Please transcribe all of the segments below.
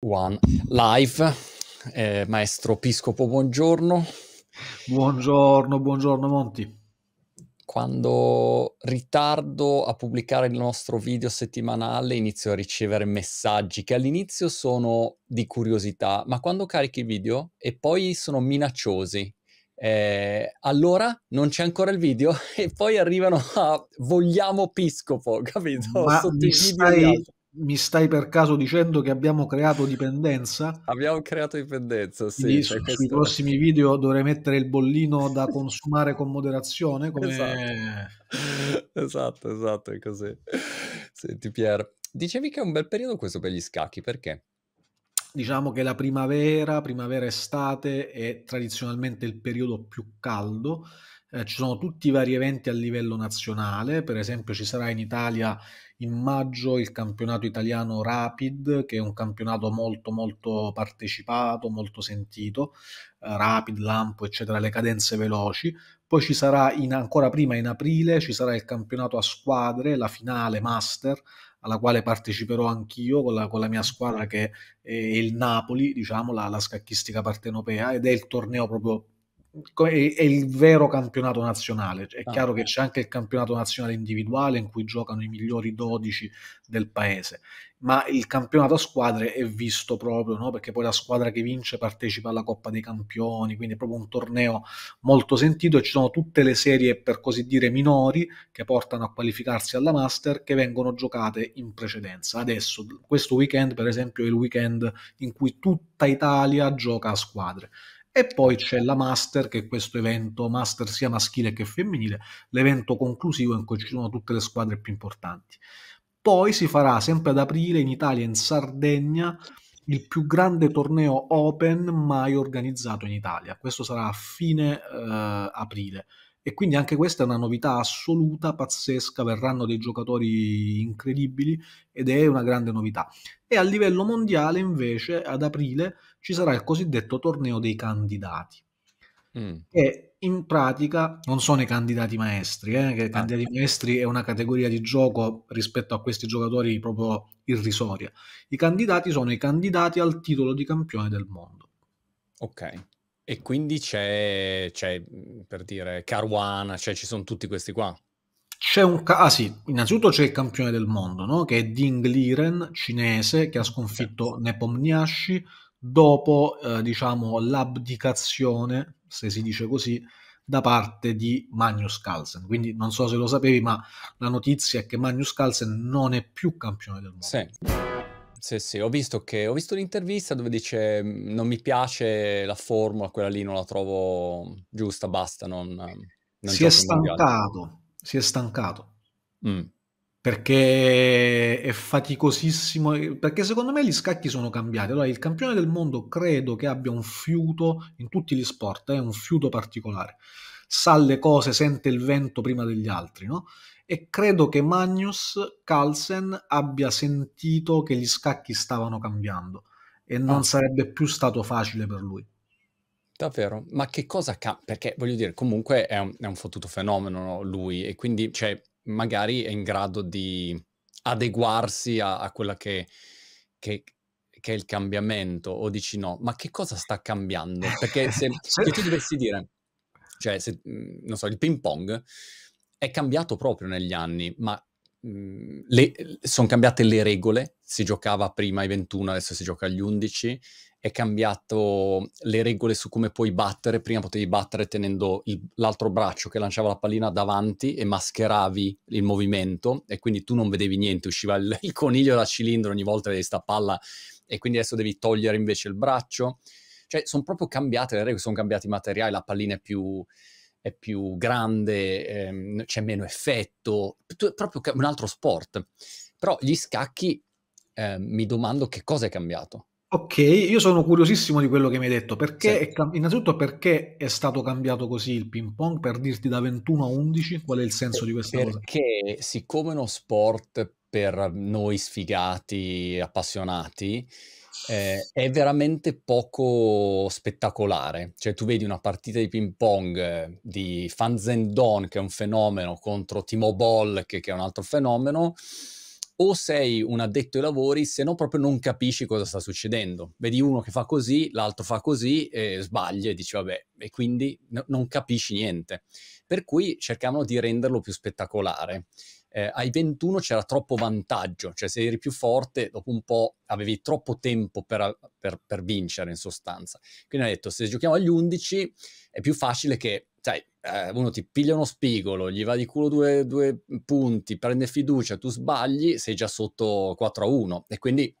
One Live. Eh, maestro Piscopo, buongiorno. Buongiorno, buongiorno Monti. Quando ritardo a pubblicare il nostro video settimanale inizio a ricevere messaggi che all'inizio sono di curiosità, ma quando carichi il video e poi sono minacciosi. Eh, allora non c'è ancora il video e poi arrivano a vogliamo Piscopo, capito? Ma Sotto mi stai, mi stai per caso dicendo che abbiamo creato dipendenza? Abbiamo creato dipendenza, sì. Quindi, cioè, su, questo... sui prossimi video dovrei mettere il bollino da consumare con moderazione. Come... Esatto. esatto, esatto, è così. Senti Pier, dicevi che è un bel periodo questo per gli scacchi, perché? Diciamo che la primavera, primavera-estate è tradizionalmente il periodo più caldo. Eh, ci sono tutti i vari eventi a livello nazionale, per esempio ci sarà in Italia in maggio il campionato italiano Rapid, che è un campionato molto molto partecipato, molto sentito, eh, Rapid, Lampo, eccetera, le cadenze veloci. Poi ci sarà in, ancora prima in aprile ci sarà il campionato a squadre, la finale master alla quale parteciperò anch'io con la, con la, mia squadra che è il Napoli, diciamo la, la scacchistica partenopea ed è il torneo proprio è il vero campionato nazionale. È ah, chiaro che c'è anche il campionato nazionale individuale in cui giocano i migliori 12 del paese, ma il campionato a squadre è visto proprio no? perché poi la squadra che vince partecipa alla Coppa dei Campioni, quindi è proprio un torneo molto sentito e ci sono tutte le serie per così dire minori che portano a qualificarsi alla Master che vengono giocate in precedenza. Adesso, questo weekend per esempio è il weekend in cui tutta Italia gioca a squadre e poi c'è la Master, che è questo evento, Master sia maschile che femminile, l'evento conclusivo in cui ci sono tutte le squadre più importanti. Poi si farà sempre ad aprile in Italia, in Sardegna, il più grande torneo open mai organizzato in Italia. Questo sarà a fine eh, aprile. E quindi anche questa è una novità assoluta, pazzesca, verranno dei giocatori incredibili ed è una grande novità. E a livello mondiale invece ad aprile ci sarà il cosiddetto torneo dei candidati. Mm. Che in pratica non sono i candidati maestri, eh, che i ah. candidati maestri è una categoria di gioco rispetto a questi giocatori proprio irrisoria. I candidati sono i candidati al titolo di campione del mondo. Ok. E quindi c'è, c'è mhmm, per dire, Caruana, cioè ci sono tutti questi qua. C'è un ca- ah sì, innanzitutto c'è il campione del mondo, no? che è Ding Liren, cinese, che ha sconfitto sì. Nepomniashi dopo, eh, diciamo, l'abdicazione, se si dice così, da parte di Magnus Carlsen. Quindi non so se lo sapevi, ma la notizia è che Magnus Carlsen non è più campione del mondo. Sì. Sì, sì, ho visto che ho visto un'intervista dove dice: mm, "Non mi piace la formula, quella lì non la trovo giusta, basta, non, non Si è stancato, si è stancato. Mm. Perché è faticosissimo, eh, perché secondo me gli scacchi sono cambiati. Allora, il campione del mondo credo che abbia un fiuto in tutti gli sport, è eh, un fiuto particolare. Sa le cose, sente il vento prima degli altri, no? e credo che Magnus Carlsen abbia sentito che gli scacchi stavano cambiando e non ah. sarebbe più stato facile per lui. Davvero? Ma che cosa cambia? Perché voglio dire, comunque è un, è un fottuto fenomeno no? lui e quindi cioè, magari è in grado di adeguarsi a, a quella che, che, che, è il cambiamento o dici no, ma che cosa sta cambiando? Perché se, se tu dovessi dire, cioè se, mm, non so, il ping pong è cambiato proprio negli anni, ma mhmm, sono cambiate le regole, si giocava prima ai 21, adesso si gioca agli 11, è cambiato le regole su come puoi battere, prima potevi battere tenendo il, l'altro braccio che lanciava la pallina davanti e mascheravi il movimento e quindi tu non vedevi niente, usciva il, il coniglio da cilindro ogni volta che di sta palla e quindi adesso devi togliere invece il braccio, cioè sono proprio cambiate le regole, sono cambiati i materiali, la pallina è più è più grande, ehm, c'è meno effetto, è proprio un altro sport. Però gli scacchi eh, mi domando che cosa è cambiato. Ok, io sono curiosissimo di quello che mi hai detto, perché sì. cam- innanzitutto perché è stato cambiato così il ping pong per dirti da 21 a 11? Qual è il senso di questa perché, cosa? Perché siccome è uno sport per noi sfigati, appassionati, eh, è veramente poco spettacolare. Cioè, tu vedi una partita di ping pong eh, di Fan Zendon, che è un fenomeno, contro Timo Boll, che, che è un altro fenomeno o sei un addetto ai lavori, se no proprio non capisci cosa sta succedendo. Vedi uno che fa così, l'altro fa così, e sbaglia e dici vabbè, e quindi no, non capisci niente. Per cui cerchiamo di renderlo più spettacolare eh, ai 21 c'era troppo vantaggio, cioè se eri più forte dopo un po' avevi troppo tempo per, per, per vincere in sostanza. Quindi ha detto se giochiamo agli 11 è più facile che, sai, eh, uno ti piglia uno spigolo, gli va di culo due, due punti, prende fiducia, tu sbagli, sei già sotto 4 a 1 e quindi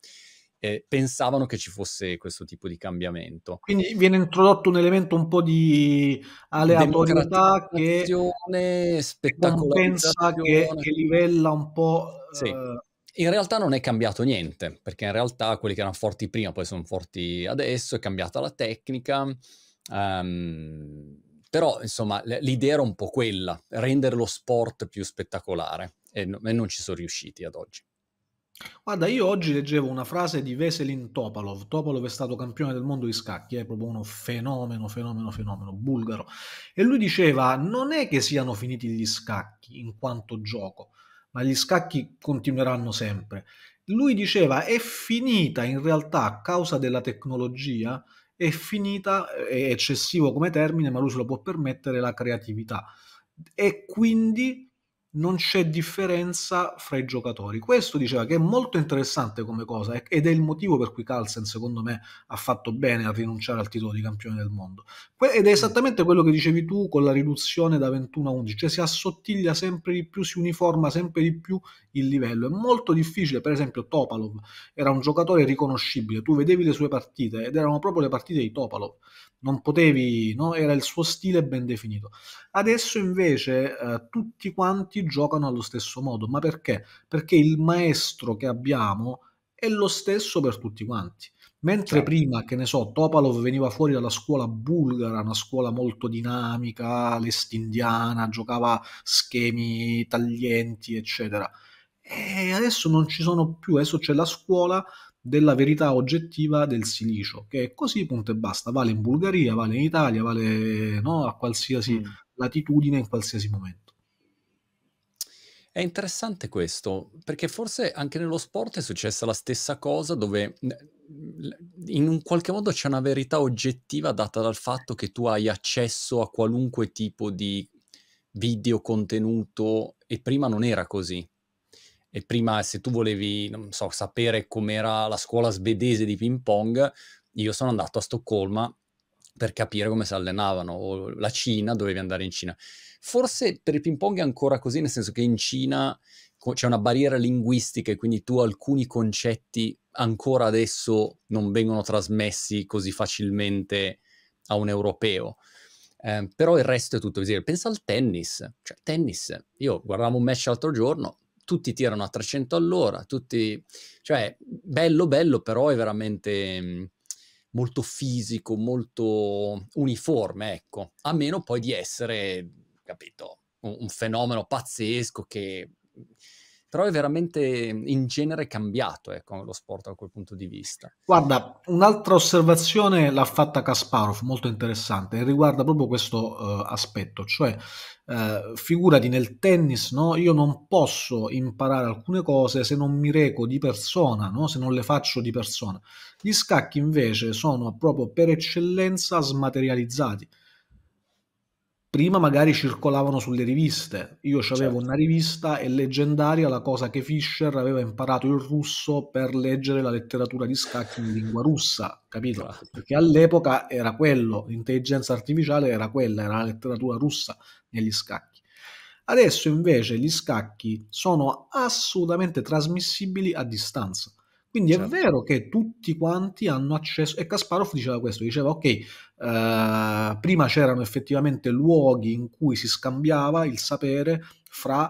eh, pensavano che ci fosse questo tipo di cambiamento. Quindi viene introdotto un elemento un po' di aleatorietà che, che compensa, che, che livella un po'... Sì. Eh... In realtà non è cambiato niente, perché in realtà quelli che erano forti prima poi sono forti adesso, è cambiata la tecnica, um, però insomma l'idea era un po' quella, rendere lo sport più spettacolare e, no, e non ci sono riusciti ad oggi. Guarda, io oggi leggevo una frase di Veselin Topalov. Topalov è stato campione del mondo di scacchi, è proprio uno fenomeno, fenomeno, fenomeno, bulgaro. E lui diceva: Non è che siano finiti gli scacchi in quanto gioco, ma gli scacchi continueranno sempre. Lui diceva: È finita in realtà a causa della tecnologia, è finita, è eccessivo come termine, ma lui se lo può permettere, la creatività. E quindi non c'è differenza fra i giocatori. Questo diceva che è molto interessante come cosa eh, ed è il motivo per cui Carlsen, secondo me, ha fatto bene a rinunciare al titolo di campione del mondo. Ed è mm. esattamente quello che dicevi tu con la riduzione da 21 a 11, cioè si assottiglia sempre di più, si uniforma sempre di più il livello. È molto difficile, per esempio Topalov era un giocatore riconoscibile, tu vedevi le sue partite ed erano proprio le partite di Topalov non potevi, no? era il suo stile ben definito. Adesso invece eh, tutti quanti tutti giocano allo stesso modo, ma perché? Perché il maestro che abbiamo è lo stesso per tutti quanti. Mentre certo. prima, che ne so, Topalov veniva fuori dalla scuola bulgara, una scuola molto dinamica, l'estindiana, giocava schemi taglienti, eccetera. E adesso non ci sono più, adesso c'è la scuola della verità oggettiva del silicio, che è così, punto e basta, vale in Bulgaria, vale in Italia, vale no, a qualsiasi mm. latitudine, in qualsiasi momento. È interessante questo, perché forse anche nello sport è successa la stessa cosa dove in un qualche modo c'è una verità oggettiva data dal fatto che tu hai accesso a qualunque tipo di video contenuto e prima non era così. E prima se tu volevi, non so, sapere com'era la scuola svedese di ping pong, io sono andato a Stoccolma per capire come si allenavano, o la Cina, dovevi andare in Cina. Forse per il ping pong è ancora così, nel senso che in Cina c'è una barriera linguistica e quindi tu alcuni concetti ancora adesso non vengono trasmessi così facilmente a un europeo. Eh, però il resto è tutto visibile. Pensa al tennis, cioè tennis, io guardavo un match l'altro giorno, tutti tirano a 300 all'ora, tutti... cioè bello bello, però è veramente molto fisico, molto uniforme, ecco, a meno poi di essere, capito, un, un fenomeno pazzesco che però è veramente in genere cambiato ecco, lo sport da quel punto di vista. Guarda, un'altra osservazione l'ha fatta Kasparov, molto interessante, riguarda proprio questo uh, aspetto, cioè uh, figurati nel tennis, no? io non posso imparare alcune cose se non mi reco di persona, no? se non le faccio di persona. Gli scacchi invece sono proprio per eccellenza smaterializzati prima magari circolavano sulle riviste. Io certo. una rivista e leggendaria la cosa che Fischer aveva imparato il russo per leggere la letteratura di scacchi in lingua russa, capito? Certo. Perché all'epoca era quello, l'intelligenza artificiale era quella, era la letteratura russa negli scacchi. Adesso invece gli scacchi sono assolutamente trasmissibili a distanza. Quindi certo. è vero che tutti quanti hanno accesso, e Kasparov diceva questo, diceva ok, eh, prima c'erano effettivamente luoghi in cui si scambiava il sapere fra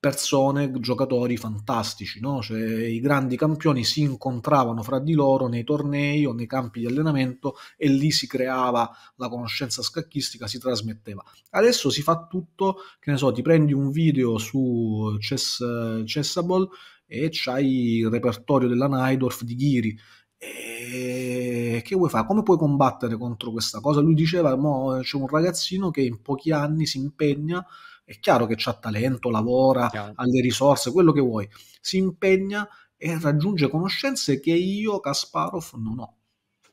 persone, giocatori fantastici, no? cioè, i grandi campioni si incontravano fra di loro nei tornei o nei campi di allenamento e lì si creava la conoscenza scacchistica, si trasmetteva. Adesso si fa tutto, che ne so, ti prendi un video su Chess, Chessable e c'hai il repertorio della Naidorf di Ghiri, e che vuoi fare? Come puoi combattere contro questa cosa? Lui diceva, mo, c'è un ragazzino che in pochi anni si impegna, è chiaro che ha talento, lavora, chiaro. ha le risorse, quello che vuoi, si impegna e raggiunge conoscenze che io, Kasparov, non ho.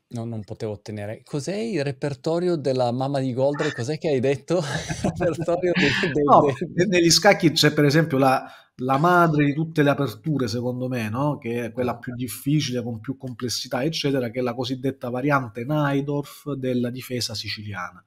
No, non potevo ottenere. Cos'è il repertorio della mamma di Goldre? Cos'è che hai detto? dei, dei, no, dei... negli scacchi c'è per esempio la, la madre di tutte le aperture, secondo me, no? che è quella più difficile, con più complessità, eccetera, che è la cosiddetta variante Naidorf della difesa siciliana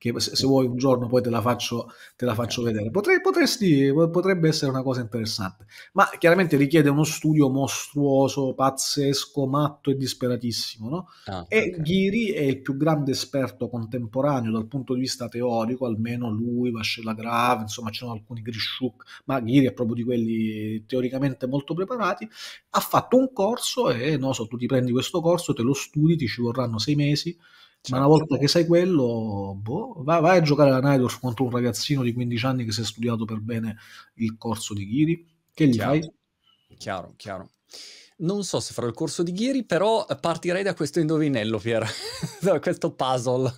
che se, se, vuoi un giorno poi te la faccio, te la faccio eh. vedere. Potrei, potresti, potrebbe essere una cosa interessante, ma chiaramente richiede uno studio mostruoso, pazzesco, matto e disperatissimo. No? Ah, e okay. Ghiri è il più grande esperto contemporaneo dal punto di vista teorico, almeno lui, Vascella Grave, insomma ci sono alcuni Grishuk, ma Ghiri è proprio di quelli teoricamente molto preparati, ha fatto un corso e no, so, tu ti prendi questo corso, te lo studi, ti ci vorranno sei mesi, Certo. Ma una volta che sai quello, boh, vai, vai, a giocare alla Nidorf contro un ragazzino di 15 anni che si è studiato per bene il corso di Ghiri. Che gli chiaro, fai? Chiaro, chiaro. Non so se farò il corso di Ghiri, però partirei da questo indovinello, Pier, da questo puzzle.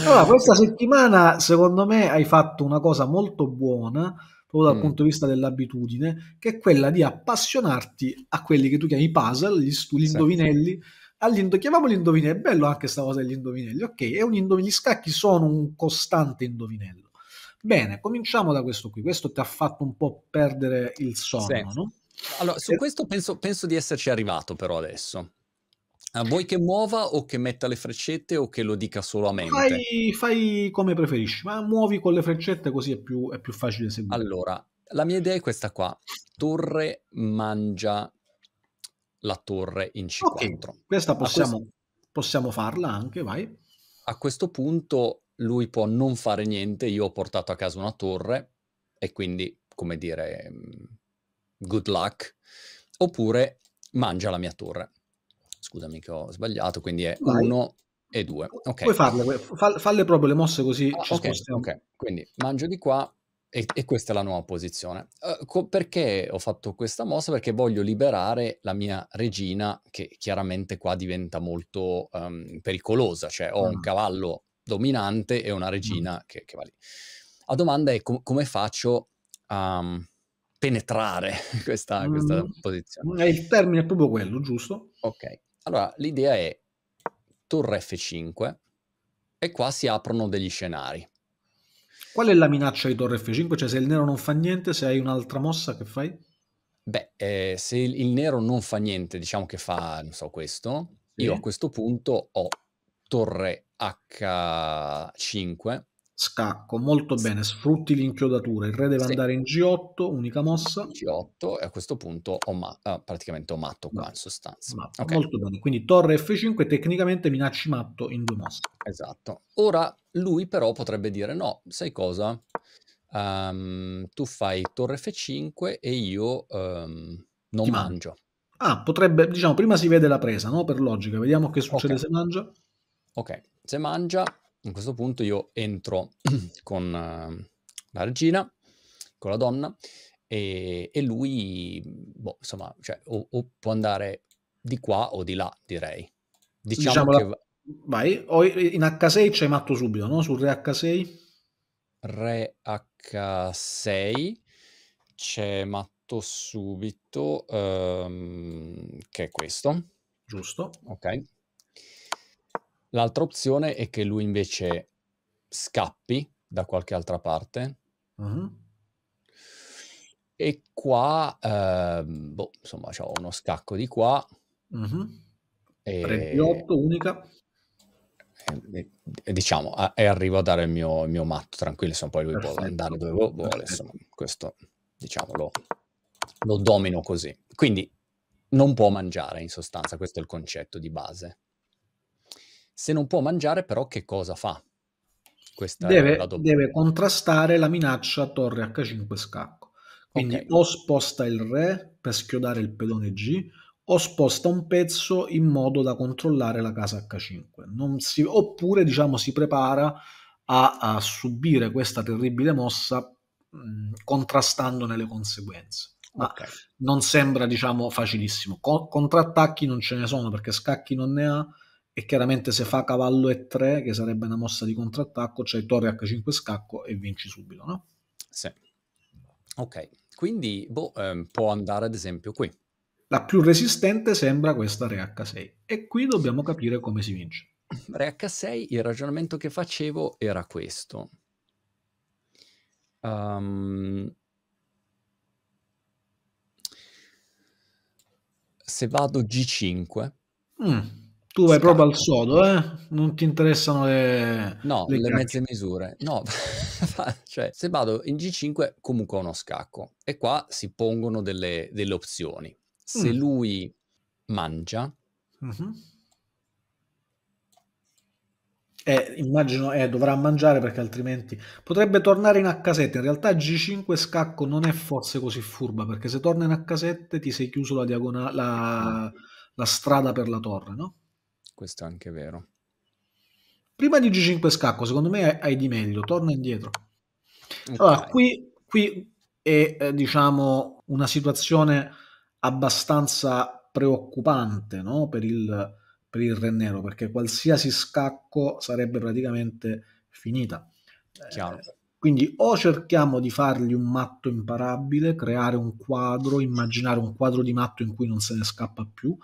Allora, questa settimana, secondo me, hai fatto una cosa molto buona proprio dal mm. punto di vista dell'abitudine, che è quella di appassionarti a quelli che tu chiami puzzle, gli, gli indovinelli, sì all'indo- chiamiamolo indovinello, è bello anche questa cosa degli indovinelli, ok, indov- gli scacchi sono un costante indovinello. Bene, cominciamo da questo qui, questo ti ha fatto un po' perdere il sonno, sì. no? Allora, su e... Eh. questo penso, penso di esserci arrivato però adesso. vuoi che muova o che metta le freccette o che lo dica solo a me? Fai, fai come preferisci, ma muovi con le freccette così è più, è più facile seguire. Allora, la mia idea è questa qua. Torre mangia la torre in C4. Okay, questa possiamo, questo... possiamo farla anche, vai. A questo punto lui può non fare niente, io ho portato a casa una torre e quindi, come dire, mm, good luck, oppure mangia la mia torre. Scusami che ho sbagliato, quindi è uno e due. Okay. Puoi farle, falle proprio le mosse così ah, ci okay, spostiamo. Ok, quindi mangio di qua, e, e, questa è la nuova posizione. Uh, co- perché ho fatto questa mossa? Perché voglio liberare la mia regina, che chiaramente qua diventa molto um, pericolosa, cioè ho un cavallo dominante e una regina che, che va lì. La domanda è com- come faccio a um, penetrare questa, questa mm, posizione? Il termine è proprio quello, giusto? Ok, allora l'idea è torre F5 e qua si aprono degli scenari. Qual è la minaccia di torre F5? Cioè se il nero non fa niente, se hai un'altra mossa che fai? Beh, eh, se il, nero non fa niente, diciamo che fa, non so, questo, sì. io a questo punto ho torre H5 Scacco, molto bene, sfrutti l'inchiodatura, il re deve sì. andare in G8, unica mossa. G8 e a questo punto ho ma- uh, eh, praticamente ho matto qua no. in sostanza. Okay. Molto bene, quindi torre F5 tecnicamente minacci matto in due mosse. Esatto. Ora lui però potrebbe dire no, sai cosa? Um, tu fai torre F5 e io um, non Ti mangio. Ah, potrebbe, diciamo, prima si vede la presa, no? Per logica, vediamo che succede okay. se mangia. Ok, se mangia in questo punto io entro con ehm, la regina, con la donna, e, e lui, boh, insomma, cioè, o, o, può andare di qua o di là, direi. Diciamo, diciamo che... La... Vai, in H6 c'è matto subito, no? Sul re H6? Re H6 c'è matto subito, um, che è questo. Giusto. Ok. L'altra opzione è che lui invece scappi da qualche altra parte. Uh-huh. E qua, eh, boh, insomma, ho uno scacco di qua. Uh-huh. E... 8, unica. E, eh, eh, diciamo, e arrivo a dare il mio, il mio matto tranquillo, insomma, poi lui Perfetto. può andare dove vuole, insomma, questo, diciamo, lo, lo domino così. Quindi non può mangiare, in sostanza, questo è il concetto di base. Se non può mangiare, però, che cosa fa? Questa deve, deve contrastare la minaccia torre H5 scacco. Quindi okay. o sposta il re per schiodare il pedone G, o sposta un pezzo in modo da controllare la casa H5. Si, oppure, diciamo, si prepara a, a subire questa terribile mossa mh, mm, contrastandone le conseguenze. Ma okay. non sembra, diciamo, facilissimo. Co- contrattacchi non ce ne sono perché scacchi non ne ha e chiaramente se fa cavallo e 3, che sarebbe una mossa di contrattacco, cioè torre h5 scacco e vinci subito, no? Sì. Ok, quindi boh, ehm, può andare ad esempio qui. La più resistente sembra questa re h6 e qui dobbiamo capire come si vince. Re h6, il ragionamento che facevo era questo. Um, se vado g5, mm tu vai proprio al sodo, eh? Non ti interessano le... No, le, le mezze misure. No, cioè, se vado in G5 comunque ho uno scacco. E qua si pongono delle, delle opzioni. Se mm. lui mangia... mm -hmm. eh, immagino eh, dovrà mangiare perché altrimenti potrebbe tornare in H7. In realtà G5 scacco non è forse così furba perché se torna in H7 ti sei chiuso la, diagonale, la, la strada per la torre, no? questo è anche vero. Prima di G5 scacco, secondo me hai di meglio, torna indietro. Okay. Allora, qui, qui è eh, diciamo una situazione abbastanza preoccupante no? per, il, per il Re Nero, perché qualsiasi scacco sarebbe praticamente finita. Eh, quindi o cerchiamo di fargli un matto imparabile, creare un quadro, immaginare un quadro di matto in cui non se ne scappa più,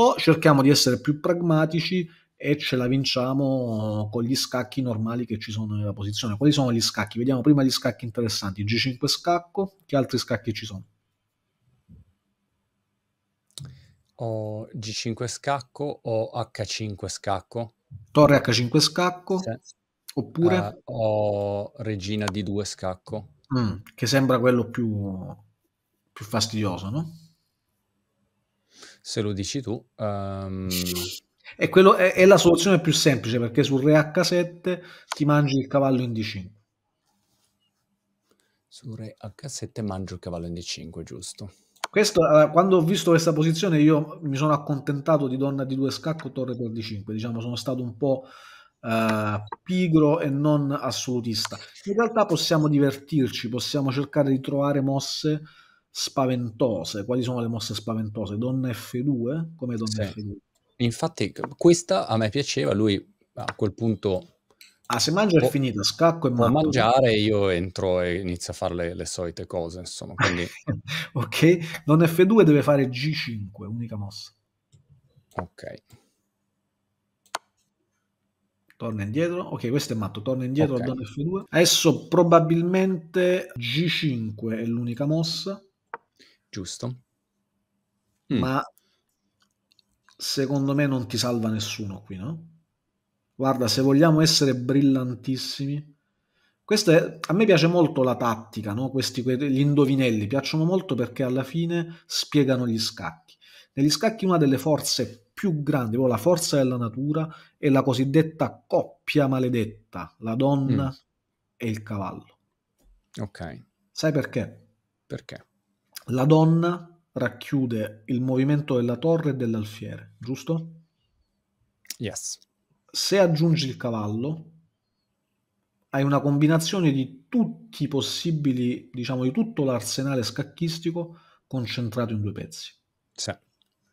o cerchiamo di essere più pragmatici e ce la vinciamo con gli scacchi normali che ci sono nella posizione. Quali sono gli scacchi? Vediamo prima gli scacchi interessanti. G5 scacco, che altri scacchi ci sono? Ho G5 scacco o H5 scacco. Torre H5 scacco. Sì. Oppure? Uh, eh, ho regina D2 scacco. Mm, che sembra quello più, più fastidioso, no? se lo dici tu. Um... Ehm, e quello è, è, la soluzione più semplice perché sul Re H7 ti mangi il cavallo in D5. Sul Re H7 mangio il cavallo in D5, giusto. Questo, quando ho visto questa posizione io mi sono accontentato di donna di due scacco, torre per D5, diciamo sono stato un po' eh, pigro e non assolutista. In realtà possiamo divertirci, possiamo cercare di trovare mosse spaventose. Quali sono le mosse spaventose? Donna F2? Come donna sì. F2? Infatti, questa a me piaceva. Lui a quel punto. Ah, se mangia è finita, scacco e matto. mangiare io entro e inizio a fare le, le solite cose, insomma. Quindi... ok, Donna F2 deve fare G5, unica mossa. Ok. Torna indietro. Ok, questo è matto. Torna indietro okay. a Donna F2. Adesso probabilmente G5 è l'unica mossa giusto? Mm. Ma secondo me non ti salva nessuno qui, no? Guarda, se vogliamo essere brillantissimi, è, a me piace molto la tattica, no? Questi, gli indovinelli piacciono molto perché alla fine spiegano gli scacchi. Negli scacchi una delle forze più grandi, proprio la forza della natura, è la cosiddetta coppia maledetta, la donna mm. e il cavallo. Ok. Sai perché? Perché? La donna racchiude il movimento della torre e dell'alfiere, giusto? Yes. Se aggiungi il cavallo, hai una combinazione di tutti i possibili, diciamo, di tutto l'arsenale scacchistico concentrato in due pezzi. Sì.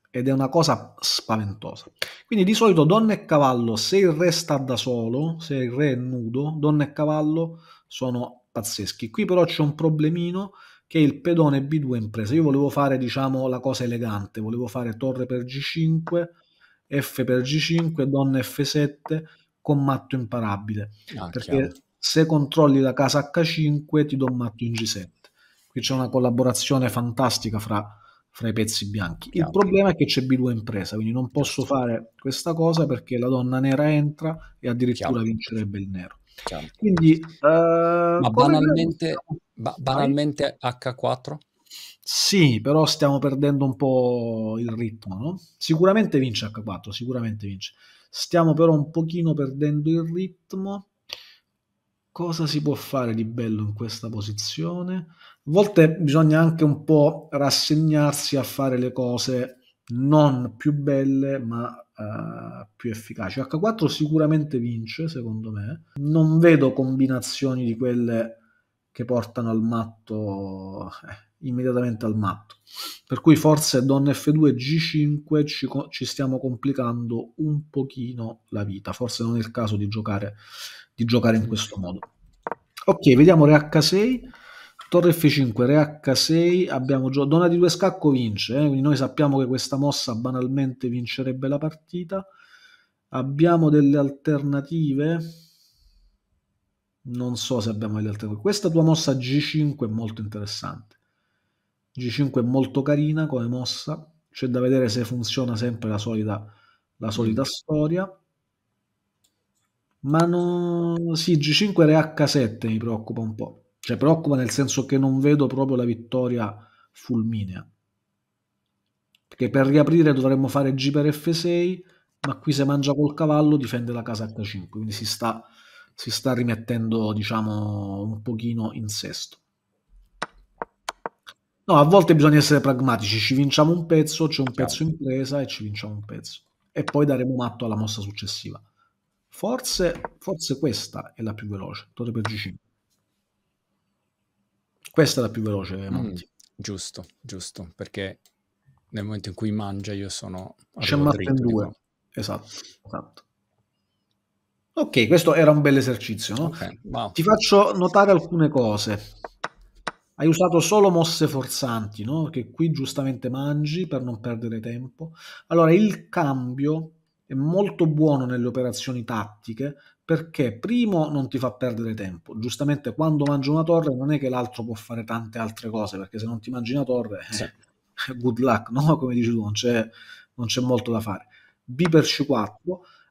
Ed è una cosa spaventosa. Quindi di solito donna e cavallo, se il re sta da solo, se il re è nudo, donna e cavallo sono pazzeschi. Qui però c'è un problemino che è il pedone B2 in presa. Io volevo fare, diciamo, la cosa elegante, volevo fare torre per G5, F per G5, donna F7 con matto imparabile, ah, perché chiaro. se controlli la casa H5 ti do matto in G7. Qui c'è una collaborazione fantastica fra fra i pezzi bianchi. Il problema è che c'è B2 in presa, quindi non posso certo. fare questa cosa perché la donna nera entra e addirittura Chiaro. vincerebbe il nero. Certo. Quindi, uh, Ma banalmente, ba- banalmente H4? Sì, però stiamo perdendo un po' il ritmo, no? Sicuramente vince H4, sicuramente vince. Stiamo però un pochino perdendo il ritmo. Cosa si può fare di bello in questa posizione? A volte bisogna anche un po' rassegnarsi a fare le cose non più belle, ma eh, più efficace. H4 sicuramente vince, secondo me. Non vedo combinazioni di quelle che portano al matto eh, immediatamente al matto. Per cui forse donna F2 G5 ci, ci, stiamo complicando un pochino la vita. Forse non è il caso di giocare, di giocare in questo modo. Ok, vediamo Re H6 Torre F5, Re H6, abbiamo giocato. Donna di due scacco vince, eh? quindi noi sappiamo che questa mossa banalmente vincerebbe la partita. Abbiamo delle alternative? Non so se abbiamo delle alternative. Questa tua mossa G5 è molto interessante. G5 è molto carina come mossa, c'è da vedere se funziona sempre la solita, la solita mm. storia. Ma non... sì, G5 Re H7 mi preoccupa un po' Cioè preoccupa nel senso che non vedo proprio la vittoria fulminea. Perché per riaprire dovremmo fare G per F6, ma qui se mangia col cavallo difende la casa H5, quindi si sta, si sta rimettendo diciamo un pochino in sesto. No, a volte bisogna essere pragmatici, ci vinciamo un pezzo, c'è un pezzo in presa e ci vinciamo un pezzo. E poi daremo matto alla mossa successiva. Forse, forse questa è la più veloce, torre per G5. Questa è la più veloce dei monti. Mm, giusto, giusto, perché nel momento in cui mangia io sono... C'è matta in due, esatto, esatto. Ok, questo era un bel esercizio, no? okay, wow. Ti faccio notare alcune cose. Hai usato solo mosse forzanti, no? Che qui giustamente mangi per non perdere tempo. Allora, il cambio è molto buono nelle operazioni tattiche perché primo non ti fa perdere tempo, giustamente quando mangi una torre non è che l'altro può fare tante altre cose, perché se non ti mangi una torre, sì. eh, good luck, no? come dici tu, non c'è, non c'è molto da fare. B per C4,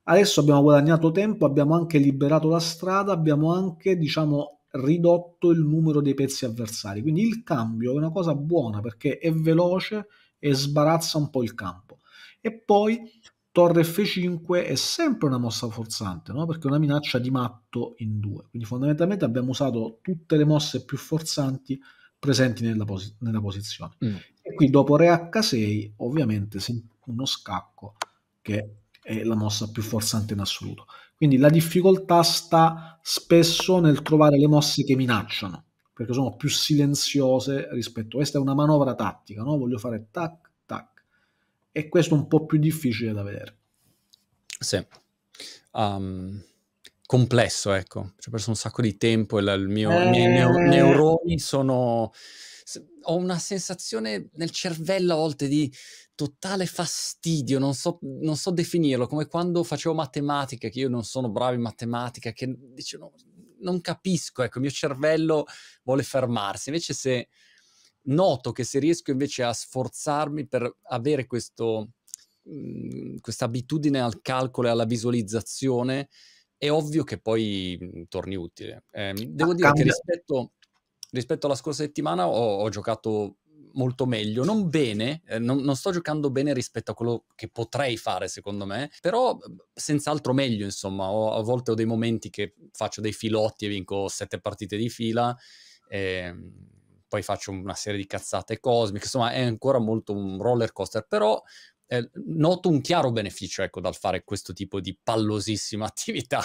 adesso abbiamo guadagnato tempo, abbiamo anche liberato la strada, abbiamo anche diciamo, ridotto il numero dei pezzi avversari, quindi il cambio è una cosa buona perché è veloce e sbarazza un po' il campo. E poi torre f5 è sempre una mossa forzante, no? perché è una minaccia di matto in due. Quindi fondamentalmente abbiamo usato tutte le mosse più forzanti presenti nella, posi- nella posizione. Mm. E qui dopo re h6 ovviamente uno scacco che è la mossa più forzante in assoluto. Quindi la difficoltà sta spesso nel trovare le mosse che minacciano, perché sono più silenziose rispetto... a Questa è una manovra tattica, no? voglio fare tac, e questo è un po' più difficile da vedere. Sì. Um, complesso, ecco. Ci ho perso un sacco di tempo e la, mio, eh... i miei neo- eh. neuroni sono... Ho una sensazione nel cervello a volte di totale fastidio, non so, non so definirlo, come quando facevo matematica, che io non sono bravo in matematica, che dicevo, non capisco, ecco, il mio cervello vuole fermarsi. Invece se noto che se riesco invece a sforzarmi per avere questo, mhmm, questa abitudine al calcolo e alla visualizzazione, è ovvio che poi mhmm, torni utile. Eh, devo ah, dire cambia. che rispetto, rispetto, alla scorsa settimana ho, ho giocato molto meglio, non bene, eh, non, non, sto giocando bene rispetto a quello che potrei fare secondo me, però mhmm, senz'altro meglio insomma, ho, a volte ho dei momenti che faccio dei filotti e vinco sette partite di fila, eh, poi faccio una serie di cazzate cosmiche, insomma è ancora molto un roller coaster, però eh, noto un chiaro beneficio ecco, dal fare questo tipo di pallosissima attività.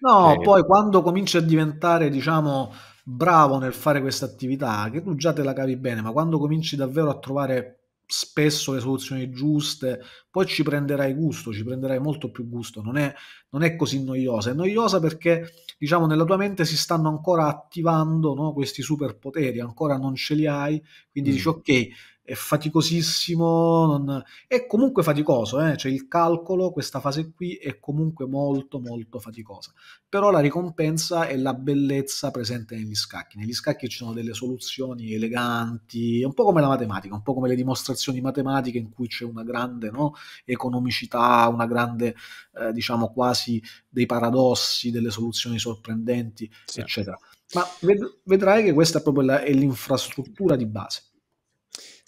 No, eh, poi quando cominci a diventare, diciamo, bravo nel fare questa attività, che tu già te la cavi bene, ma quando cominci davvero a trovare spesso le soluzioni giuste, poi ci prenderai gusto, ci prenderai molto più gusto, non è, non è così noiosa, è noiosa perché diciamo nella tua mente si stanno ancora attivando no, questi superpoteri, ancora non ce li hai, quindi mm. dici ok, è faticosissimo, non... è comunque faticoso, eh? cioè il calcolo, questa fase qui è comunque molto molto faticosa, però la ricompensa è la bellezza presente negli scacchi, negli scacchi ci sono delle soluzioni eleganti, un po' come la matematica, un po' come le dimostrazioni matematiche in cui c'è una grande no, economicità, una grande eh, diciamo quasi dei paradossi, delle soluzioni sorprendenti, sì. eccetera. Ma ved- vedrai che questa è proprio la- è l'infrastruttura di base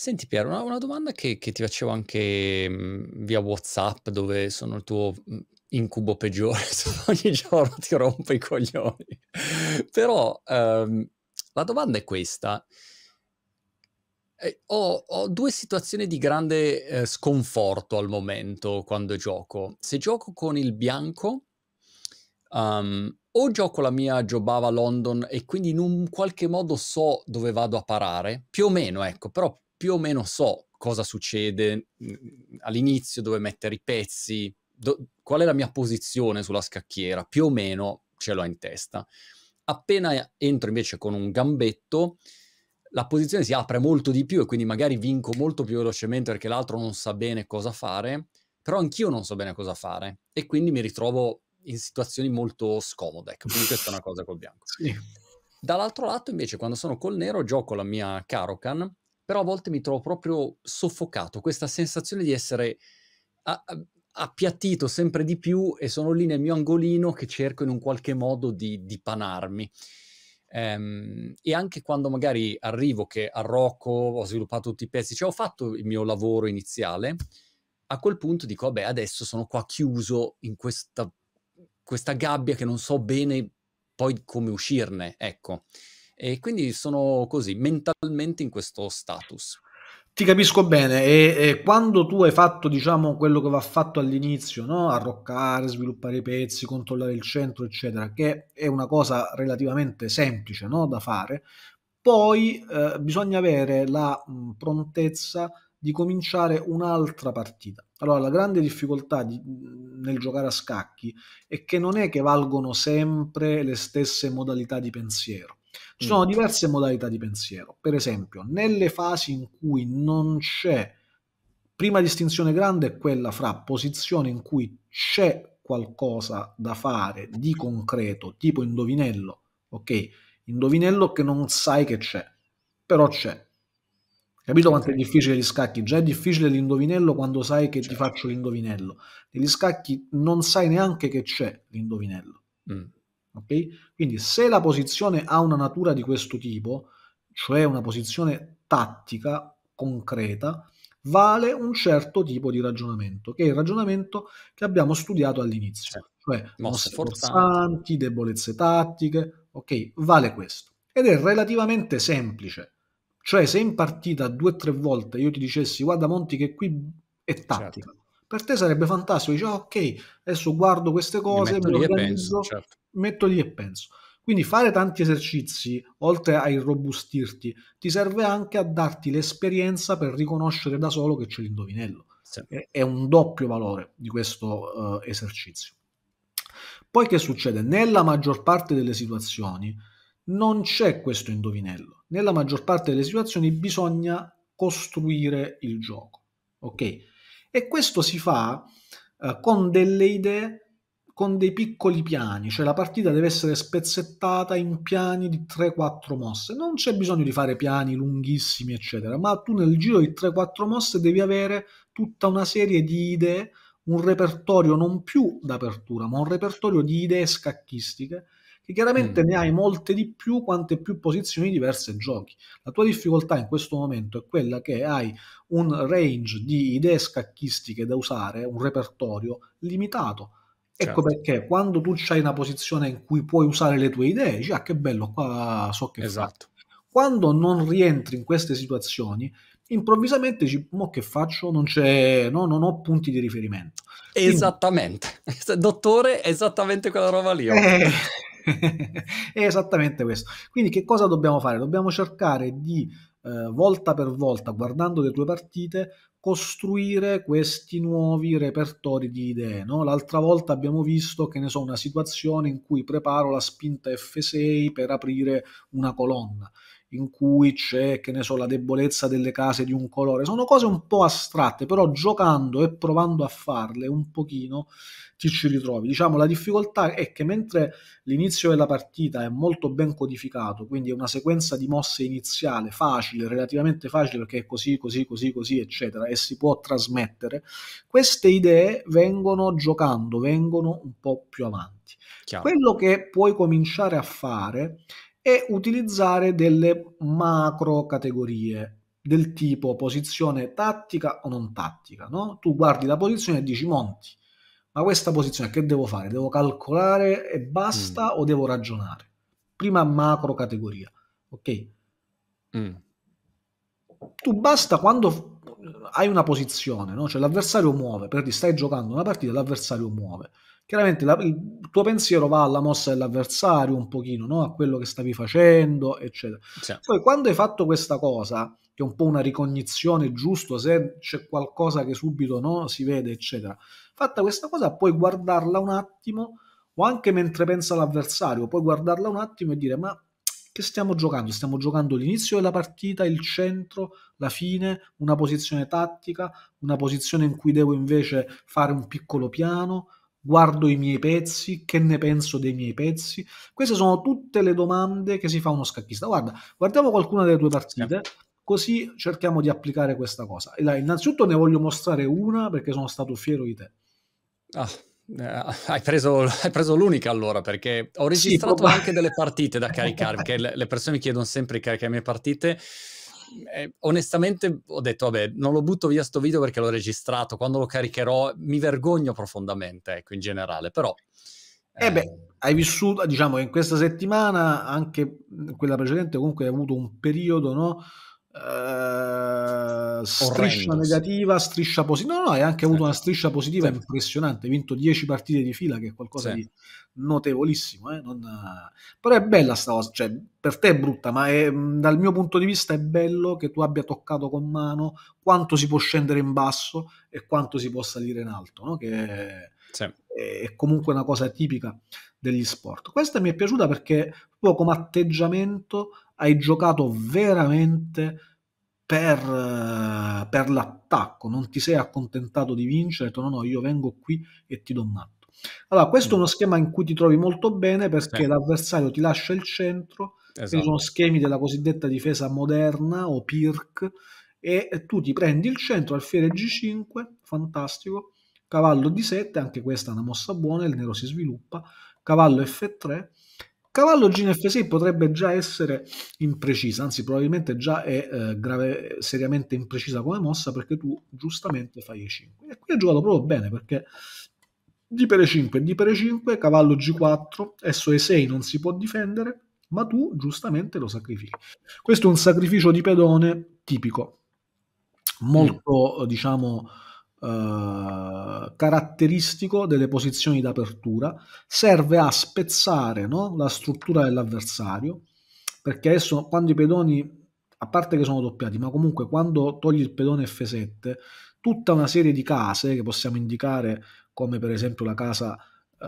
Senti Piero, una, una domanda che, che ti facevo anche mh, mhmm, via WhatsApp, dove sono il tuo mhmm, incubo peggiore, ogni giorno ti rompo i coglioni. Però ehm, la domanda è questa. Eh, ho, ho, due situazioni di grande eh, sconforto al momento quando gioco. Se gioco con il bianco, um, o gioco la mia Jobava London e quindi in un qualche modo so dove vado a parare, più o meno, ecco, però più o meno so cosa succede all'inizio, dove mettere i pezzi, do, qual è la mia posizione sulla scacchiera, più o meno ce l'ho in testa. Appena entro invece con un gambetto, la posizione si apre molto di più e quindi magari vinco molto più velocemente perché l'altro non sa bene cosa fare, però anch'io non so bene cosa fare e quindi mi ritrovo in situazioni molto scomode. Ecco, quindi questa è una cosa col bianco. Sì. Dall'altro lato invece quando sono col nero gioco la mia Karokan però a volte mi trovo proprio soffocato, questa sensazione di essere a- a- appiattito sempre di più e sono lì nel mio angolino che cerco in un qualche modo di, di panarmi. Um, e anche quando magari arrivo che a Rocco ho sviluppato tutti i pezzi, cioè ho fatto il mio lavoro iniziale, a quel punto dico, vabbè, adesso sono qua chiuso in questa, questa gabbia che non so bene poi come uscirne, ecco. E quindi sono così, mentalmente in questo status. Ti capisco bene, e, e, quando tu hai fatto diciamo, quello che va fatto all'inizio, no? arroccare, sviluppare i pezzi, controllare il centro, eccetera, che è una cosa relativamente semplice no? da fare, poi eh, bisogna avere la mh, mm, prontezza di cominciare un'altra partita. Allora, la grande difficoltà di, mm, nel giocare a scacchi è che non è che valgono sempre le stesse modalità di pensiero ci sono mm. diverse modalità di pensiero. Per esempio, nelle fasi in cui non c'è prima distinzione grande è quella fra posizione in cui c'è qualcosa da fare di concreto, tipo indovinello, ok? Indovinello che non sai che c'è, però c'è. Capito quanto è difficile gli scacchi? Già è difficile l'indovinello quando sai che ti certo. faccio l'indovinello. Negli scacchi non sai neanche che c'è l'indovinello. Mm. Okay? Quindi se la posizione ha una natura di questo tipo, cioè una posizione tattica, concreta, vale un certo tipo di ragionamento, che è il ragionamento che abbiamo studiato all'inizio, certo. cioè mosse forzanti, debolezze tattiche, ok, vale questo. Ed è relativamente semplice, cioè se in partita due o tre volte io ti dicessi guarda Monti che qui è tattica, certo per te sarebbe fantastico, dici ah, ok, adesso guardo queste cose, metto lì, penso, certo. metto lì e penso. Quindi fare tanti esercizi, oltre a irrobustirti, ti serve anche a darti l'esperienza per riconoscere da solo che c'è l'indovinello. Sì. È un doppio valore di questo uh, esercizio. Poi che succede? Nella maggior parte delle situazioni non c'è questo indovinello. Nella maggior parte delle situazioni bisogna costruire il gioco. Ok? E questo si fa eh, con delle idee, con dei piccoli piani, cioè la partita deve essere spezzettata in piani di 3-4 mosse. Non c'è bisogno di fare piani lunghissimi, eccetera, ma tu nel giro di 3-4 mosse devi avere tutta una serie di idee, un repertorio non più d'apertura, ma un repertorio di idee scacchistiche che chiaramente mm. ne hai molte di più quante più posizioni diverse giochi. La tua difficoltà in questo momento è quella che hai un range di idee scacchistiche da usare, un repertorio limitato. Ecco certo. perché quando tu c'hai una posizione in cui puoi usare le tue idee, dici ah che bello, qua so che esatto. Fatto. Quando non rientri in queste situazioni, improvvisamente dici mo che faccio? Non, no, non ho punti di riferimento. Quindi... Esattamente, dottore, esattamente quella roba lì. Oh. Eh. è esattamente questo. Quindi che cosa dobbiamo fare? Dobbiamo cercare di eh, volta per volta, guardando le tue partite, costruire questi nuovi repertori di idee. No? L'altra volta abbiamo visto che ne so, una situazione in cui preparo la spinta F6 per aprire una colonna in cui c'è, che ne so, la debolezza delle case di un colore. Sono cose un po' astratte, però giocando e provando a farle un pochino ti ci ritrovi. Diciamo la difficoltà è che mentre l'inizio della partita è molto ben codificato, quindi è una sequenza di mosse iniziale facile, relativamente facile perché è così, così, così, così, eccetera, e si può trasmettere, queste idee vengono giocando, vengono un po' più avanti. Chiaro. Quello che puoi cominciare a fare è utilizzare delle macro categorie del tipo posizione tattica o non tattica, no? Tu guardi la posizione e dici Monti, ma questa posizione che devo fare? Devo calcolare e basta mm. o devo ragionare? Prima macro categoria, ok? Mm. Tu basta quando hai una posizione, no? cioè l'avversario muove, per stai giocando una partita, l'avversario muove. Chiaramente la, il tuo pensiero va alla mossa dell'avversario un pochino, no? a quello che stavi facendo, eccetera. Sì. Poi quando hai fatto questa cosa, che è un po' una ricognizione giusto, se c'è qualcosa che subito no, si vede, eccetera, Fatta questa cosa, puoi guardarla un attimo, o anche mentre pensa all'avversario, puoi guardarla un attimo e dire: Ma che stiamo giocando? Stiamo giocando l'inizio della partita, il centro, la fine, una posizione tattica, una posizione in cui devo invece fare un piccolo piano. Guardo i miei pezzi, che ne penso dei miei pezzi? Queste sono tutte le domande che si fa uno scacchista. Guarda, guardiamo qualcuna delle tue partite, così cerchiamo di applicare questa cosa. là, innanzitutto ne voglio mostrare una perché sono stato fiero di te. Ah, eh, hai, preso, hai, preso, l'unica allora perché ho registrato sì, anche delle partite da caricare perché le, le persone mi chiedono sempre di caricare le mie partite eh, onestamente ho detto vabbè non lo butto via sto video perché l'ho registrato quando lo caricherò mi vergogno profondamente ecco in generale però eh, eh beh hai vissuto diciamo in questa settimana anche quella precedente comunque hai avuto un periodo no Uh, striscia negativa, striscia positiva. No, no, hai anche avuto eh, una striscia positiva sì. impressionante. Hai vinto 10 partite di fila, che è qualcosa sì. di notevolissimo. Eh? Non... Però è bella sta cosa. Cioè, per te è brutta, ma è, dal mio punto di vista è bello che tu abbia toccato con mano quanto si può scendere in basso e quanto si può salire in alto, no? che è, sì. è comunque una cosa tipica degli sport. Questa mi è piaciuta perché proprio come atteggiamento hai giocato veramente per, per l'attacco, non ti sei accontentato di vincere, hai detto no, no, io vengo qui e ti do matto. Allora, questo è uno mm. schema in cui ti trovi molto bene perché sì. l'avversario ti lascia il centro, esatto. sono schemi della cosiddetta difesa moderna o PIRC, e tu ti prendi il centro alfiere G5, fantastico, cavallo D7, anche questa è una mossa buona, il nero si sviluppa, cavallo F3, Cavallo GNF6 potrebbe già essere imprecisa, anzi probabilmente già è eh, grave, seriamente imprecisa come mossa perché tu giustamente fai E5. E qui ha giocato proprio bene perché D per E5, D per E5, cavallo G4, esso E6 non si può difendere, ma tu giustamente lo sacrifichi. Questo è un sacrificio di pedone tipico, molto mm. diciamo eh, caratteristico delle posizioni d'apertura, serve a spezzare no? la struttura dell'avversario, perché adesso quando i pedoni, a parte che sono doppiati, ma comunque quando togli il pedone F7, tutta una serie di case che possiamo indicare come per esempio la casa eh,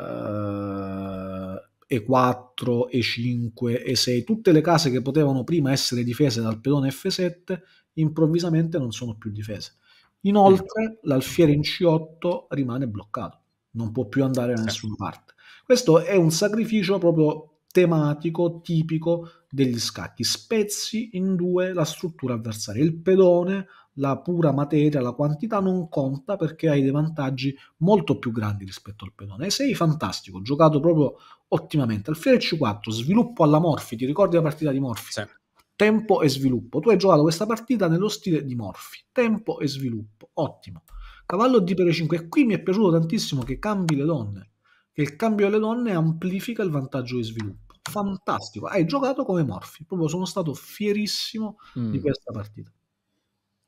e4, E5, E6, tutte le case che potevano prima essere difese dal pedone F7 improvvisamente non sono più difese. Inoltre l'alfiere in C8 rimane bloccato, non può più andare da nessuna parte. Questo è un sacrificio proprio tematico, tipico degli scacchi. Spezzi in due la struttura avversaria. Il pedone, la pura materia, la quantità non conta perché hai dei vantaggi molto più grandi rispetto al pedone. E sei fantastico, giocato proprio ottimamente. Alfiere C4, sviluppo alla Morfi, ti ricordi la partita di Morfi? Sì tempo e sviluppo. Tu hai giocato questa partita nello stile di Morphy, tempo e sviluppo, ottimo. Cavallo D per 5 e qui mi è piaciuto tantissimo che cambi le donne, che il cambio delle donne amplifica il vantaggio di sviluppo. Fantastico, hai giocato come Morphy, proprio sono stato fierissimo mm. di questa partita.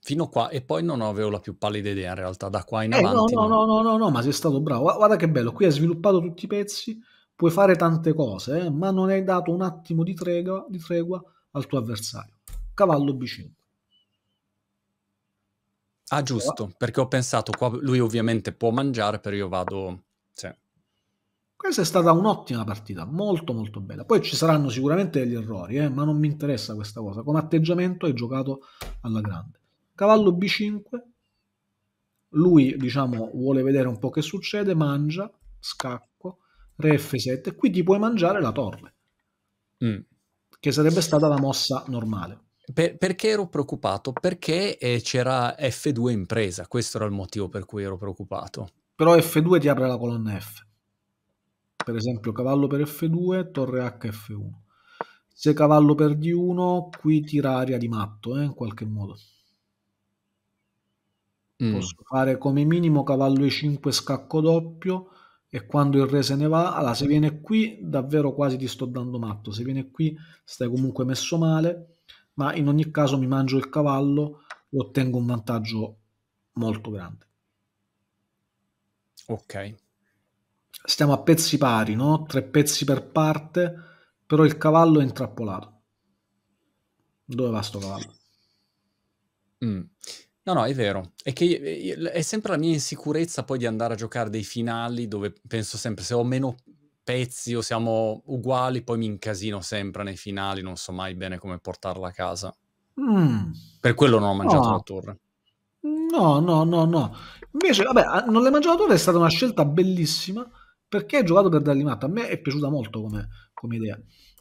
Fino a qua e poi non avevo la più pallida idea in realtà, da qua in eh, avanti. No, no, no, no, no, no, ma sei stato bravo. Guarda che bello, qui hai sviluppato tutti i pezzi, puoi fare tante cose, eh, ma non hai dato un attimo di tregua, di tregua al tuo avversario. Cavallo B5. Ah, giusto, perché ho pensato, qua lui ovviamente può mangiare, però io vado... Sì. Questa è stata un'ottima partita, molto molto bella. Poi ci saranno sicuramente degli errori, eh, ma non mi interessa questa cosa. Come atteggiamento è giocato alla grande. Cavallo B5, lui diciamo vuole vedere un po' che succede, mangia, scacco, Re F7, qui ti puoi mangiare la torre. Mm che sarebbe stata la mossa normale. Per, perché ero preoccupato? Perché eh, c'era F2 impresa, questo era il motivo per cui ero preoccupato. Però F2 ti apre la colonna F. Per esempio cavallo per F2, torre HF1. Se cavallo per D1, qui tira aria di matto, eh, in qualche modo. Mm. Posso fare come minimo cavallo E5 scacco doppio, e quando il re se ne va, allora se viene qui davvero quasi ti sto dando matto, se viene qui stai comunque messo male, ma in ogni caso mi mangio il cavallo e ottengo un vantaggio molto grande. Ok. Stiamo a pezzi pari, no? Tre pezzi per parte, però il cavallo è intrappolato. Dove va sto cavallo? Mm. No, no, è vero. È che eh, è sempre la mia insicurezza poi di andare a giocare dei finali dove penso sempre se ho meno pezzi o siamo uguali, poi mi incasino sempre nei finali, non so mai bene come portarla a casa. Mm. Per quello non ho mangiato no. la torre. No, no, no, no. Invece, vabbè, ah, non l'hai mangiato la torre è stata una scelta bellissima perché hai giocato per dargli matta. A me è piaciuta molto come, come idea.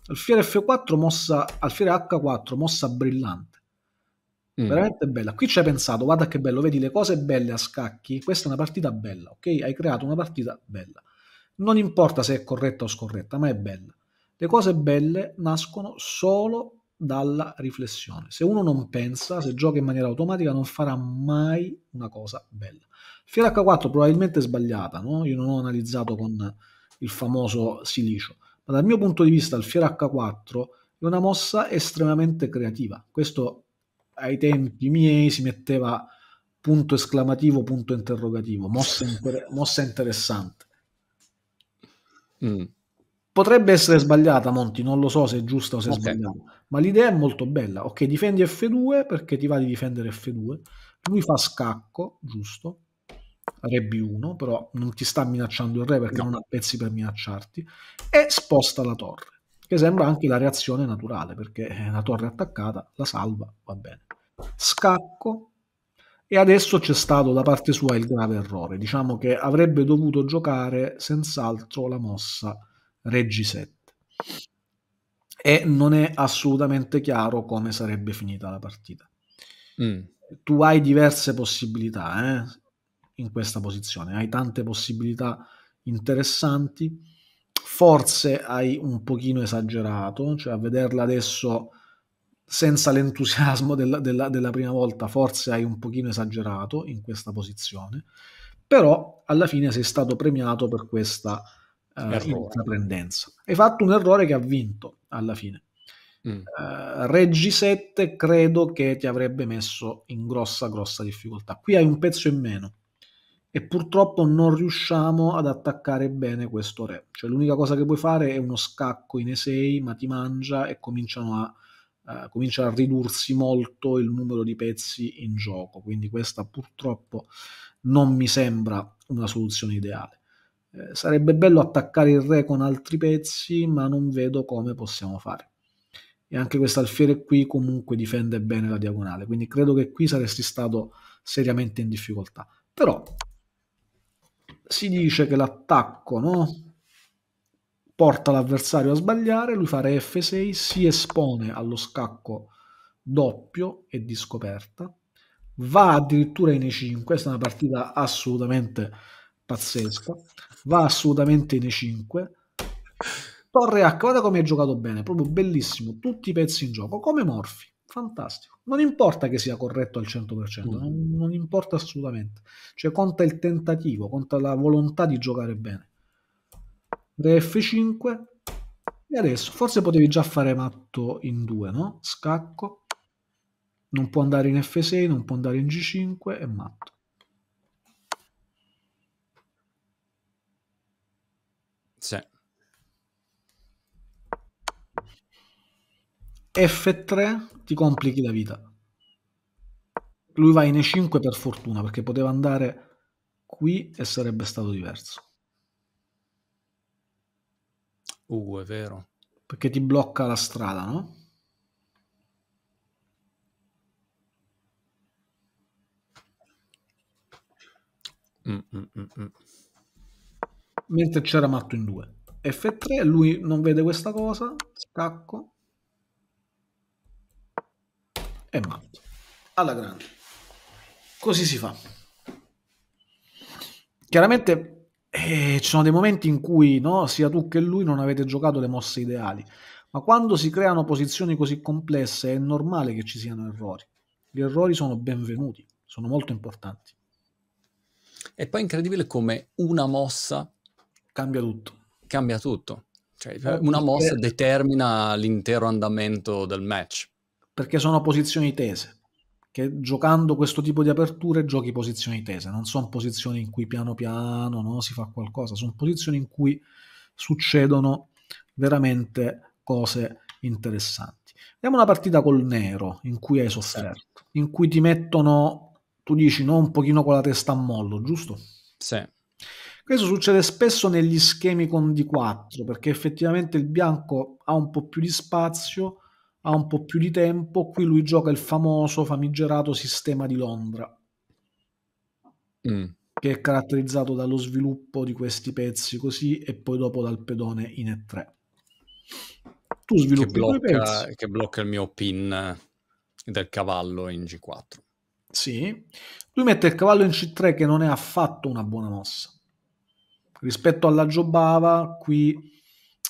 Alfiere F4 mossa, alfiere H4 mossa brillante Mm. Veramente bella. Qui ci hai pensato, guarda che bello, vedi le cose belle a scacchi. Questa è una partita bella, ok? Hai creato una partita bella. Non importa se è corretta o scorretta, ma è bella. Le cose belle nascono solo dalla riflessione. Se uno non pensa, se gioca in maniera automatica, non farà mai una cosa bella. Fiera H4 probabilmente è sbagliata, no? Io non ho analizzato con il famoso silicio, ma dal mio punto di vista il Fiera H4 è una mossa estremamente creativa. Questo ai tempi miei si metteva punto esclamativo, punto interrogativo, mossa, inter- mossa interessante. Mm. Potrebbe essere sbagliata, Monti, non lo so se è giusta o se è okay. sbagliata, ma l'idea è molto bella. Ok, difendi F2 perché ti va di difendere F2, lui fa scacco, giusto, re B1, però non ti sta minacciando il re perché no. non ha pezzi per minacciarti, e sposta la torre che sembra anche la reazione naturale, perché la torre attaccata la salva, va bene. Scacco, e adesso c'è stato da parte sua il grave errore, diciamo che avrebbe dovuto giocare senz'altro la mossa Reggi 7 e non è assolutamente chiaro come sarebbe finita la partita. Mm. Tu hai diverse possibilità eh, in questa posizione, hai tante possibilità interessanti forse hai un pochino esagerato, cioè a vederla adesso senza l'entusiasmo della, della, della, prima volta, forse hai un pochino esagerato in questa posizione, però alla fine sei stato premiato per questa eh, intraprendenza. Hai fatto un errore che ha vinto alla fine. Mm. Uh, Reggi 7 credo che ti avrebbe messo in grossa, grossa difficoltà. Qui hai un pezzo in meno e purtroppo non riusciamo ad attaccare bene questo re. Cioè l'unica cosa che puoi fare è uno scacco in E6, ma ti mangia e cominciano a, eh, comincia a ridursi molto il numero di pezzi in gioco, quindi questa purtroppo non mi sembra una soluzione ideale. Eh, sarebbe bello attaccare il re con altri pezzi, ma non vedo come possiamo fare. E anche questo alfiere qui comunque difende bene la diagonale, quindi credo che qui saresti stato seriamente in difficoltà. Però si dice che l'attacco no? porta l'avversario a sbagliare, lui fa re F6, si espone allo scacco doppio e di scoperta, va addirittura in E5, questa è una partita assolutamente pazzesca, va assolutamente in E5, torre H, guarda come è giocato bene, proprio bellissimo, tutti i pezzi in gioco, come Morphy fantastico. Non importa che sia corretto al 100%, mm. non, non, importa assolutamente. Cioè conta il tentativo, conta la volontà di giocare bene. Re F5 e adesso forse potevi già fare matto in 2, no? Scacco. Non può andare in F6, non può andare in G5 è matto. Sì. F3 ti complichi la vita. Lui va in E5 per fortuna, perché poteva andare qui e sarebbe stato diverso. Uh, è vero. Perché ti blocca la strada, no? Mm, mm, mm, mm. Mentre c'era matto in 2. F3, lui non vede questa cosa, scacco, e matto. Alla grande. Così si fa. Chiaramente eh, ci sono dei momenti in cui no, sia tu che lui non avete giocato le mosse ideali, ma quando si creano posizioni così complesse è normale che ci siano errori. Gli errori sono benvenuti, sono molto importanti. E poi è incredibile come una mossa cambia tutto. Cambia tutto. Cioè, eh, una eh, mossa determina l'intero andamento del match perché sono posizioni tese, che giocando questo tipo di aperture giochi posizioni tese, non sono posizioni in cui piano piano no, si fa qualcosa, sono posizioni in cui succedono veramente cose interessanti. Vediamo una partita col nero in cui hai sofferto, sì. Certo. in cui ti mettono, tu dici, no, un pochino con la testa a mollo, giusto? Sì. Questo succede spesso negli schemi con D4 perché effettivamente il bianco ha un po' più di spazio, ha un po' più di tempo, qui lui gioca il famoso famigerato sistema di Londra, mm. che è caratterizzato dallo sviluppo di questi pezzi così e poi dopo dal pedone in E3. Tu sviluppi che blocca, che blocca il mio pin del cavallo in G4. Sì, lui mette il cavallo in C3 che non è affatto una buona mossa. Rispetto alla Giobava, qui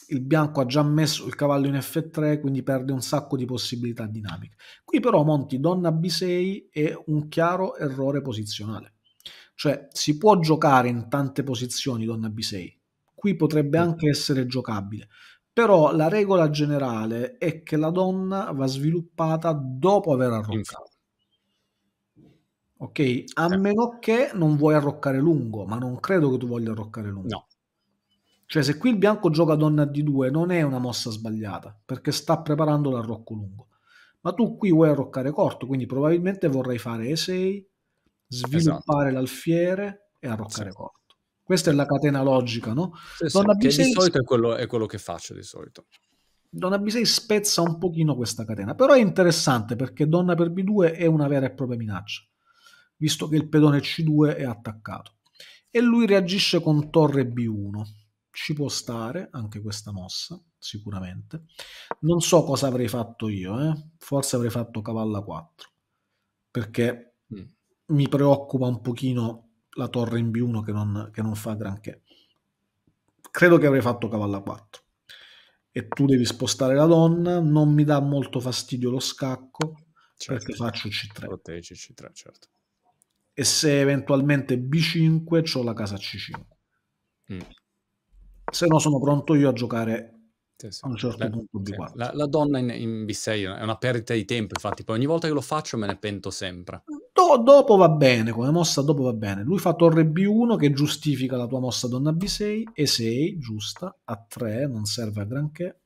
il bianco ha già messo il cavallo in F3, quindi perde un sacco di possibilità dinamiche. Qui però Monti donna B6 è un chiaro errore posizionale. Cioè si può giocare in tante posizioni donna B6. Qui potrebbe anche essere giocabile. Però la regola generale è che la donna va sviluppata dopo aver arroccato. Ok? A meno che non vuoi arroccare lungo, ma non credo che tu voglia arroccare lungo. No cioè se qui il bianco gioca donna D2 non è una mossa sbagliata, perché sta preparando l'arrocco lungo. Ma tu qui vuoi arroccare corto, quindi probabilmente vorrai fare E6, sviluppare esatto. l'alfiere e arroccare sì. corto. Questa è la catena logica, no? Sì, sì, B6... di solito è quello, è quello, che faccio di solito. Donna B6 spezza un pochino questa catena, però è interessante perché donna per B2 è una vera e propria minaccia, visto che il pedone C2 è attaccato. E lui reagisce con torre B1 ci può stare anche questa mossa, sicuramente. Non so cosa avrei fatto io, eh? forse avrei fatto cavalla 4, perché mm. mi preoccupa un pochino la torre in B1 che non, che non, fa granché. Credo che avrei fatto cavalla 4. E tu devi spostare la donna, non mi dà molto fastidio lo scacco, certo. perché faccio C3. C3, certo. E se eventualmente B5, ho la casa C5. Mm se no sono pronto io a giocare sì, sì. a un certo la, punto di sì. La, la, donna in, in B6 è una perdita di tempo, infatti, poi ogni volta che lo faccio me ne pento sempre. Do, dopo va bene, come mossa dopo va bene. Lui fa torre B1 che giustifica la tua mossa donna B6, E6, giusta, A3, non serve a granché.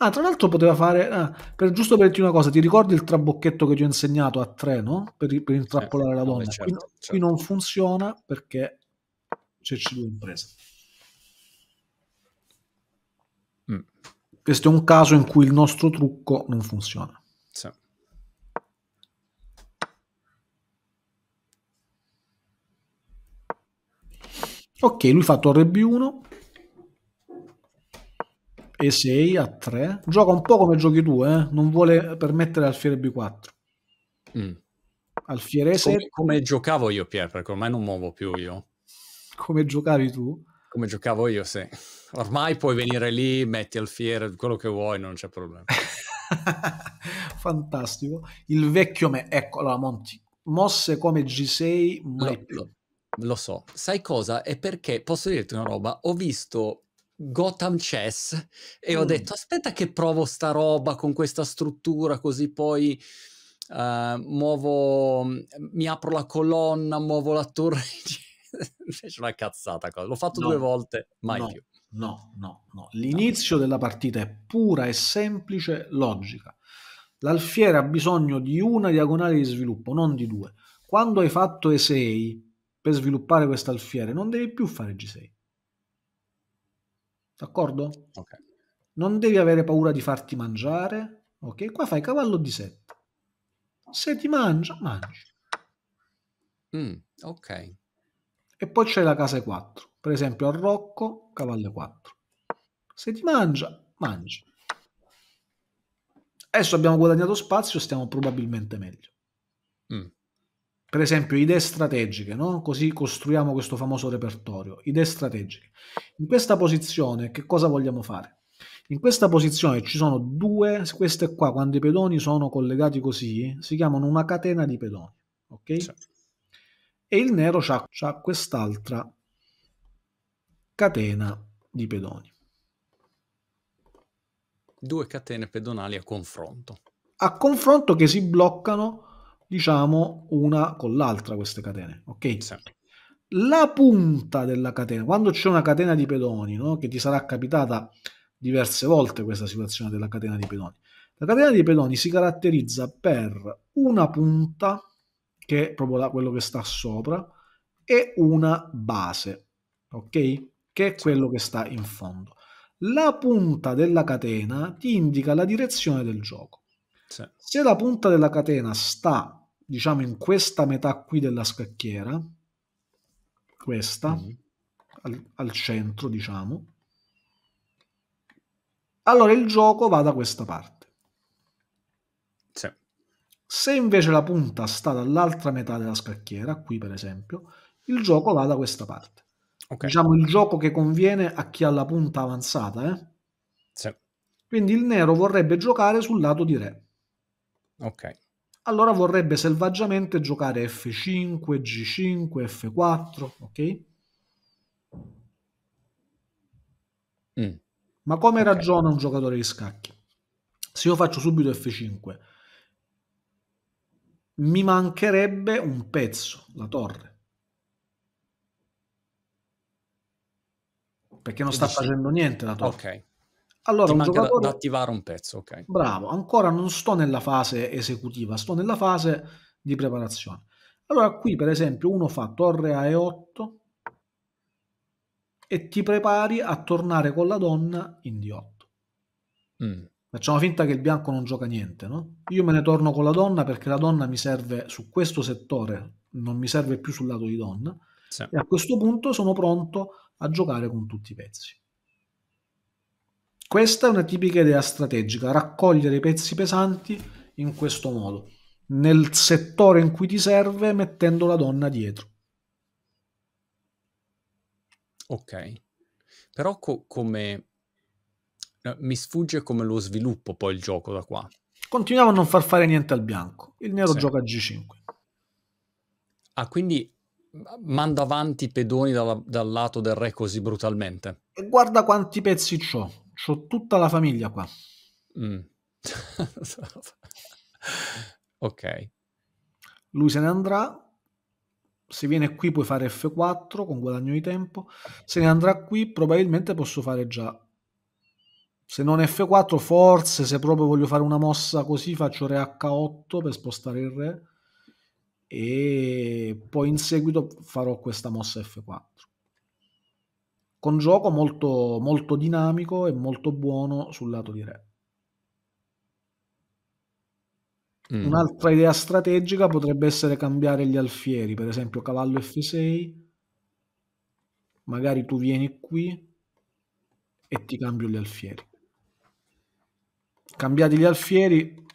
Ah, tra l'altro poteva fare, ah, per, giusto per dirti una cosa, ti ricordi il trabocchetto che ti ho insegnato a 3, no? Per, per intrappolare eh, la donna. certo, qui, certo. qui certo. non funziona perché c'è C2 in presa. Mm. Questo è un caso in cui il nostro trucco non funziona. Sì. Ok, lui fa torre B1 e 6 a 3. Gioca un po' come giochi tu, eh? non vuole permettere alfiere B4. Mm. Alfiere 7. Come, come, giocavo io, Pier, perché ormai non muovo più io. Come giocavi tu? Come giocavo io, sì. Ormai puoi venire lì, metti al fiere quello che vuoi, non c'è problema. Fantastico. Il vecchio me, ecco, allora Monti, mosse come G6 mai lo, più. Lo, lo so. Sai cosa? È perché, posso dirti una roba, ho visto Gotham Chess e mm. ho detto aspetta che provo sta roba con questa struttura così poi... Uh, muovo, mi apro la colonna, muovo la torre. Invece una cazzata cosa. L'ho fatto no, due volte, mai no. più. No, no, no. L'inizio no. della partita è pura e semplice logica. L'alfiere ha bisogno di una diagonale di sviluppo, non di due. Quando hai fatto E6 per sviluppare questa alfiere, non devi più fare G6. D'accordo? Ok. Non devi avere paura di farti mangiare. Ok, qua fai cavallo di 7. Se ti mangia, mangi. Mm, ok. E poi c'è la casa 4 per esempio a Rocco, cavallo 4. Se ti mangia, mangi. Adesso abbiamo guadagnato spazio, stiamo probabilmente meglio. Mm. Per esempio, idee strategiche, no? così costruiamo questo famoso repertorio. Idee strategiche. In questa posizione, che cosa vogliamo fare? In questa posizione ci sono due, queste qua, quando i pedoni sono collegati così, si chiamano una catena di pedoni. Ok? Sì. E il nero ha quest'altra catena di pedoni. Due catene pedonali a confronto. A confronto che si bloccano, diciamo, una con l'altra queste catene, ok? Sì. La punta della catena, quando c'è una catena di pedoni, no? che ti sarà capitata diverse volte questa situazione della catena di pedoni, la catena di pedoni si caratterizza per una punta, che è proprio la, quello che sta sopra, e una base, ok? che è quello che sta in fondo. La punta della catena ti indica la direzione del gioco. Sì. Se la punta della catena sta, diciamo, in questa metà qui della scacchiera, questa, mm-hmm. al, al centro, diciamo, allora il gioco va da questa parte. Sì. Se invece la punta sta dall'altra metà della scacchiera, qui per esempio, il gioco va da questa parte. Okay. Diciamo il gioco che conviene a chi ha la punta avanzata. Eh? Sì. Quindi il nero vorrebbe giocare sul lato di re. Ok. Allora vorrebbe selvaggiamente giocare F5, G5, F4, ok? Mm. Ma come okay. ragiona un giocatore di scacchi? Se io faccio subito F5, mi mancherebbe un pezzo, la torre. perché non sta dici... facendo niente la torta. Ok. Allora, Ti un giocatore... da, attivare un pezzo, ok. Bravo, ancora non sto nella fase esecutiva, sto nella fase di preparazione. Allora qui per esempio uno fa torre a e8 e ti prepari a tornare con la donna in d8. Mm. Facciamo finta che il bianco non gioca niente, no? Io me ne torno con la donna perché la donna mi serve su questo settore, non mi serve più sul lato di donna. Sì. E a questo punto sono pronto a a giocare con tutti i pezzi. Questa è una tipica idea strategica, raccogliere i pezzi pesanti in questo modo, nel settore in cui ti serve mettendo la donna dietro. Ok, però co- come... Eh, mi sfugge come lo sviluppo poi il gioco da qua. Continuiamo a non far fare niente al bianco, il nero sì. gioca a G5. Ah, quindi manda avanti i pedoni dalla, dal lato del re così brutalmente. E guarda quanti pezzi ho, ho tutta la famiglia qua. Mm. ok. Lui se ne andrà, se viene qui puoi fare F4 con guadagno di tempo, se ne andrà qui probabilmente posso fare già. Se non F4 forse, se proprio voglio fare una mossa così, faccio Re H8 per spostare il re e poi in seguito farò questa mossa F4 con gioco molto, molto dinamico e molto buono sul lato di re mm. un'altra idea strategica potrebbe essere cambiare gli alfieri per esempio cavallo F6 magari tu vieni qui e ti cambio gli alfieri cambiati gli alfieri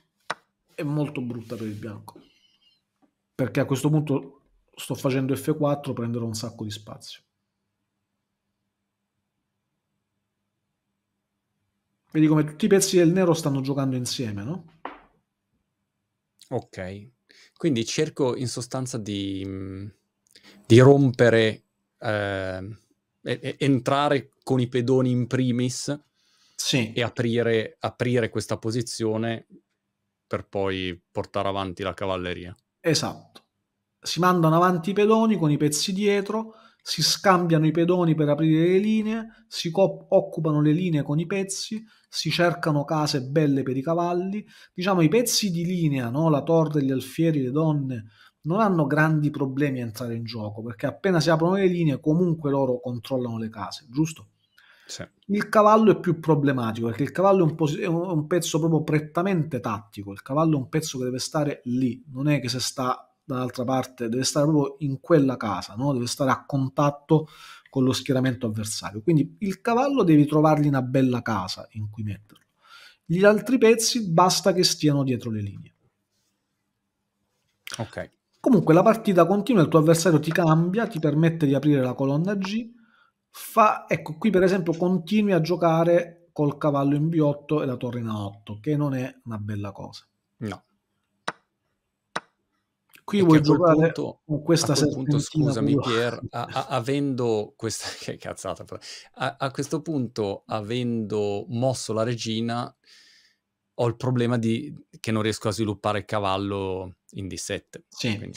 è molto brutta per il bianco perché a questo punto sto facendo F4, prenderò un sacco di spazio. Vedi come tutti i pezzi del nero stanno giocando insieme, no? Ok, quindi cerco in sostanza di, mm, di rompere, eh, entrare con i pedoni in primis sì. e aprire, aprire questa posizione per poi portare avanti la cavalleria. Esatto. Si mandano avanti i pedoni con i pezzi dietro, si scambiano i pedoni per aprire le linee, si occupano le linee con i pezzi, si cercano case belle per i cavalli. Diciamo i pezzi di linea, no? la torre, gli alfieri, le donne, non hanno grandi problemi a entrare in gioco perché appena si aprono le linee comunque loro controllano le case, giusto? Sì. Il cavallo è più problematico perché il cavallo è un, pos- è un, pezzo proprio prettamente tattico, il cavallo è un pezzo che deve stare lì, non è che se sta dall'altra parte, deve stare proprio in quella casa, no? deve stare a contatto con lo schieramento avversario. Quindi il cavallo devi trovargli una bella casa in cui metterlo. Gli altri pezzi basta che stiano dietro le linee. Ok. Comunque la partita continua, il tuo avversario ti cambia, ti permette di aprire la colonna G Fa, ecco, qui per esempio continui a giocare col cavallo in B8 e la torre in A8, che non è una bella cosa. No. Qui vuoi giocare punto, con questa punto, Scusami, Pier, a, a, avendo questa. Che cazzata, A, a questo punto, avendo mosso la regina, ho il problema di, che non riesco a sviluppare il cavallo in D7. Sì.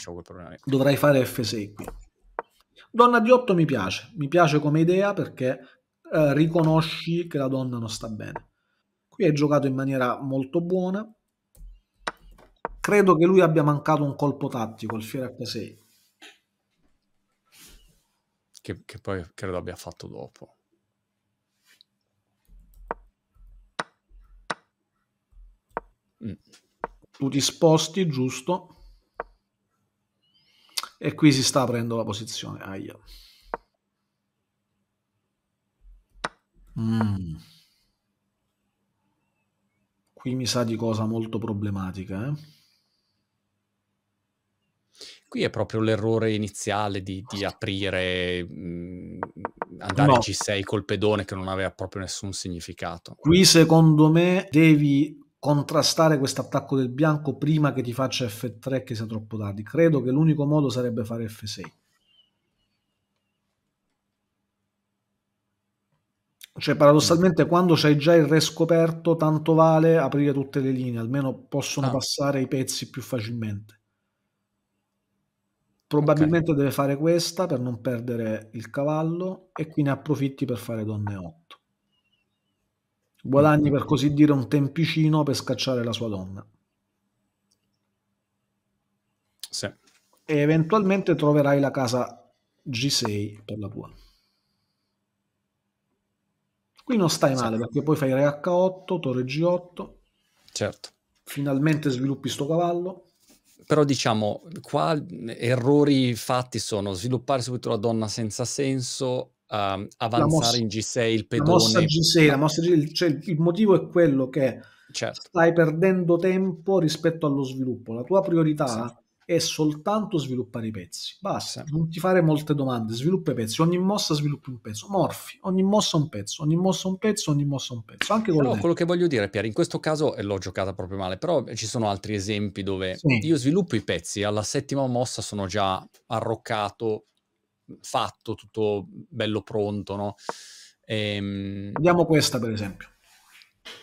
Dovrai fare F6 qui. Donna di 8 mi piace, mi piace come idea perché eh, riconosci che la donna non sta bene. Qui è giocato in maniera molto buona. Credo che lui abbia mancato un colpo tattico, il fiere H6. Che, che poi credo abbia fatto dopo. Mm. Tu ti sposti, giusto? E qui si sta aprendo la posizione. Aia. Mm. Qui mi sa di cosa molto problematica. Eh? Qui è proprio l'errore iniziale di, di aprire, mh, mm, andare no. G6 col pedone che non aveva proprio nessun significato. Qui secondo me devi contrastare questo attacco del bianco prima che ti faccia F3 che sia troppo tardi. Credo che l'unico modo sarebbe fare F6. Cioè, paradossalmente, quando c'hai già il re scoperto, tanto vale aprire tutte le linee, almeno possono ah. passare i pezzi più facilmente. Probabilmente okay. deve fare questa per non perdere il cavallo e qui ne approfitti per fare donne 8. Guadagni per così dire un tempicino per scacciare la sua donna. Sì. E eventualmente troverai la casa G6 per la tua. Qui non stai male sì. perché poi fai re H8, torre G8. Certo. Finalmente sviluppi sto cavallo però diciamo qua errori fatti sono sviluppare subito la donna senza senso um, avanzare mossa, in G6 il pedone. La mossa G6, la mossa G6 cioè, il motivo è quello che certo. stai perdendo tempo rispetto allo sviluppo. La tua priorità sì. è soltanto sviluppare i pezzi. Basta, sì. non ti fare molte domande, sviluppa i pezzi, ogni mossa sviluppi un pezzo, morfi, ogni mossa un pezzo, ogni mossa un pezzo, ogni mossa un pezzo. Anche però quello che voglio dire, Pier, in questo caso eh, l'ho giocata proprio male, però ci sono altri esempi dove sì. io sviluppo i pezzi, alla settima mossa sono già arroccato fatto, tutto bello pronto, no? Ehm... Vediamo questa per esempio.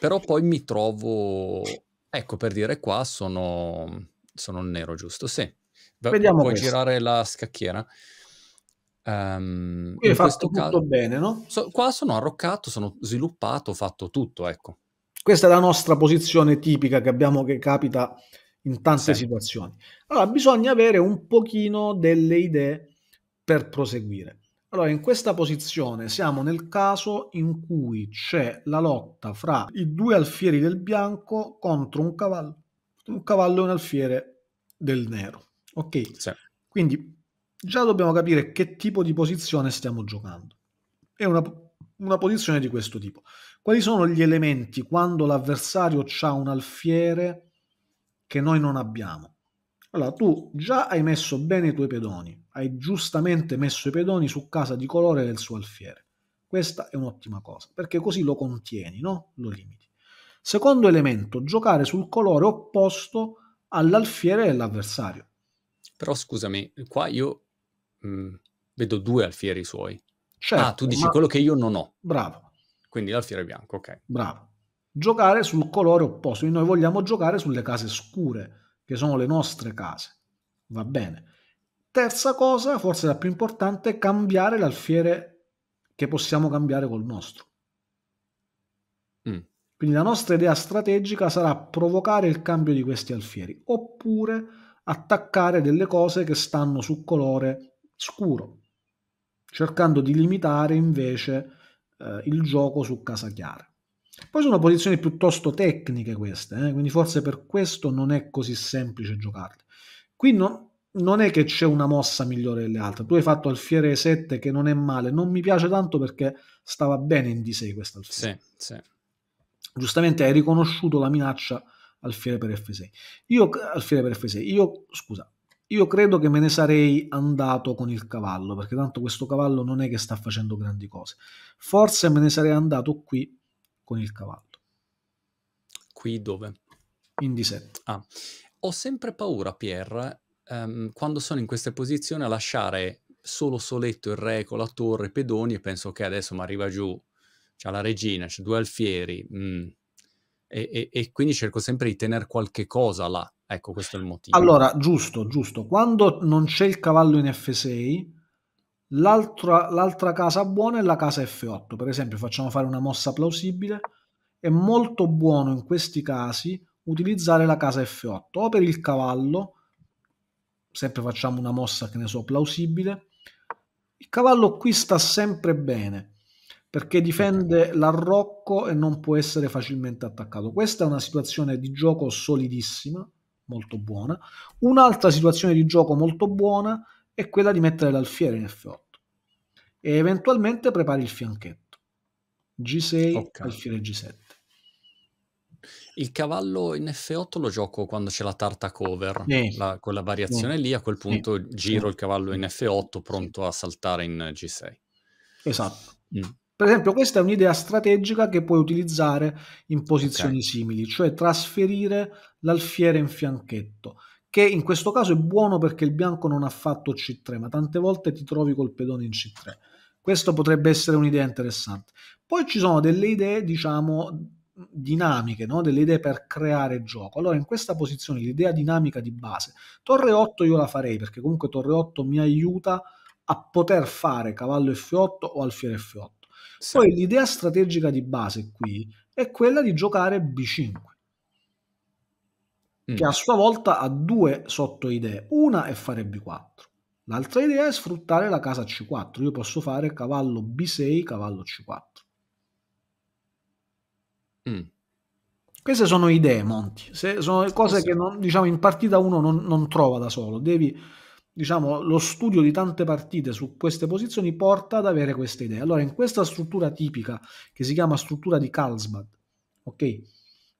Però poi mi trovo, ecco per dire qua sono, sono nero giusto, sì. Vediamo Puoi questa. girare la scacchiera. Um, Qui hai fatto tutto bene, no? So, qua sono arroccato, sono sviluppato, ho fatto tutto, ecco. Questa è la nostra posizione tipica che abbiamo, che capita in tante sì. situazioni. Allora, bisogna avere un pochino delle idee per proseguire. Allora, in questa posizione siamo nel caso in cui c'è la lotta fra i due alfieri del bianco contro un cavallo, un cavallo e un alfiere del nero. Ok? Sì. Quindi già dobbiamo capire che tipo di posizione stiamo giocando. È una, una posizione di questo tipo. Quali sono gli elementi quando l'avversario ha un alfiere che noi non abbiamo? Allora, tu già hai messo bene i tuoi pedoni, hai giustamente messo i pedoni su casa di colore del suo alfiere. Questa è un'ottima cosa, perché così lo contieni, no? Lo limiti. Secondo elemento, giocare sul colore opposto all'alfiere dell'avversario. Però scusami, qua io mh, mm, vedo due alfieri suoi. Certo, ah, tu certo, dici ma... quello che io non ho. Bravo. Quindi l'alfiere bianco, ok. Bravo. Giocare sul colore opposto, quindi noi vogliamo giocare sulle case scure che sono le nostre case. Va bene. Terza cosa, forse la più importante, è cambiare l'alfiere che possiamo cambiare col nostro. Mm. Quindi la nostra idea strategica sarà provocare il cambio di questi alfieri, oppure attaccare delle cose che stanno su colore scuro, cercando di limitare invece eh, il gioco su casa chiara. Poi sono posizioni piuttosto tecniche queste, eh? quindi forse per questo non è così semplice giocarle. Qui no, non è che c'è una mossa migliore delle altre. Tu hai fatto Alfiere 7 che non è male, non mi piace tanto perché stava bene in D6 questa Alfiere. Sì, sì. Giustamente hai riconosciuto la minaccia Alfiere per F6. Io, alfiere per F6. Io, scusa, io credo che me ne sarei andato con il cavallo, perché tanto questo cavallo non è che sta facendo grandi cose. Forse me ne sarei andato qui con il cavallo. Qui dove? In D7. Ah. Ho sempre paura, Pierre, um, quando sono in queste posizioni a lasciare solo soletto il re con la torre, pedoni e penso che okay, adesso mi arriva giù, c'è la regina, c'è due alfieri. Mm. E, e, e, quindi cerco sempre di tenere qualche cosa là. Ecco, questo è il motivo. Allora, giusto, giusto. Quando non c'è il cavallo in F6, L'altra, l'altra casa buona è la casa F8, per esempio facciamo fare una mossa plausibile, è molto buono in questi casi utilizzare la casa F8 o per il cavallo, sempre facciamo una mossa che ne so plausibile, il cavallo qui sta sempre bene perché difende l'arrocco e non può essere facilmente attaccato. Questa è una situazione di gioco solidissima, molto buona. Un'altra situazione di gioco molto buona è quella di mettere l'alfiere in F8 e eventualmente prepari il fianchetto G6, okay. alfiere G7. Il cavallo in F8 lo gioco quando c'è la tarta cover, eh, la, quella variazione eh, lì, a quel punto eh, giro il cavallo in F8 pronto a saltare in G6. Esatto. Mm. Per esempio, questa è un'idea strategica che puoi utilizzare in posizioni okay. simili, cioè trasferire l'alfiere in fianchetto che in questo caso è buono perché il bianco non ha fatto C3, ma tante volte ti trovi col pedone in C3. Questo potrebbe essere un'idea interessante. Poi ci sono delle idee, diciamo, dinamiche, no? delle idee per creare gioco. Allora, in questa posizione, l'idea dinamica di base, torre 8 io la farei perché comunque torre 8 mi aiuta a poter fare cavallo F8 o alfiere F8. Sì. Poi l'idea strategica di base qui è quella di giocare B5. Mm. che a sua volta ha due sottoidee. Una è fare B4, l'altra idea è sfruttare la casa C4. Io posso fare cavallo B6, cavallo C4. Mm. Queste sono idee, Monti, Se sono cose che non, diciamo, in partita uno non, non trova da solo. Devi, diciamo, lo studio di tante partite su queste posizioni porta ad avere queste idee. Allora, in questa struttura tipica, che si chiama struttura di Carlsbad, ok?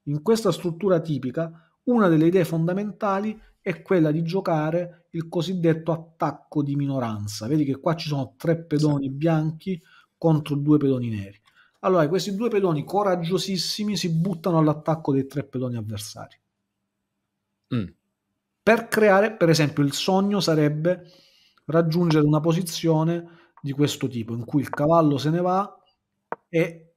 In questa struttura tipica una delle idee fondamentali è quella di giocare il cosiddetto attacco di minoranza. Vedi che qua ci sono tre pedoni bianchi contro due pedoni neri. Allora, questi due pedoni coraggiosissimi si buttano all'attacco dei tre pedoni avversari. Mm. Per creare, per esempio, il sogno sarebbe raggiungere una posizione di questo tipo, in cui il cavallo se ne va e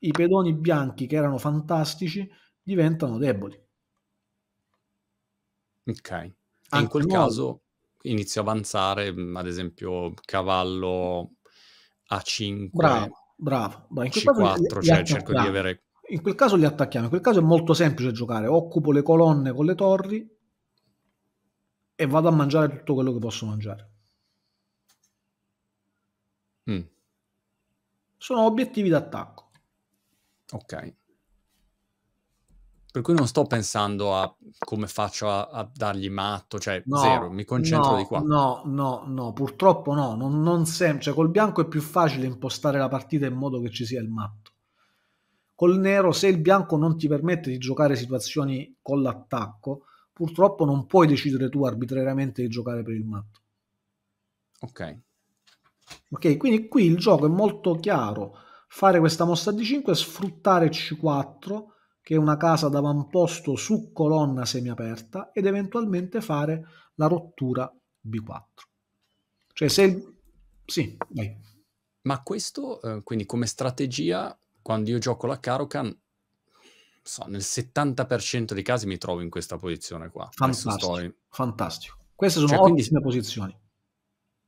i pedoni bianchi, che erano fantastici, diventano deboli. Ok. E ah, in quel nuovo. caso inizio a avanzare, ad esempio, cavallo A5, bravo, bravo, bravo. C4, cioè cerco di avere... In quel caso li attacchiamo, in quel caso è molto semplice giocare, occupo le colonne con le torri e vado a mangiare tutto quello che posso mangiare. Mm. Sono obiettivi d'attacco. Ok. Per cui non sto pensando a come faccio a, a dargli matto, cioè no, zero, mi concentro no, di qua. No, no, no, purtroppo no, non, non sempre. Cioè, col bianco è più facile impostare la partita in modo che ci sia il matto. Col nero, se il bianco non ti permette di giocare situazioni con l'attacco, purtroppo non puoi decidere tu arbitrariamente di giocare per il matto. Ok. Ok, quindi qui il gioco è molto chiaro. Fare questa mossa d 5 sfruttare C4 che è una casa d'avamposto su colonna semiaperta ed eventualmente fare la rottura B4. Cioè se... Il... Sì, dai. Ma questo, eh, quindi come strategia, quando io gioco la Karokan, so, nel 70% dei casi mi trovo in questa posizione qua. Fantastico, fantastico. Queste sono cioè, ottime quindi... posizioni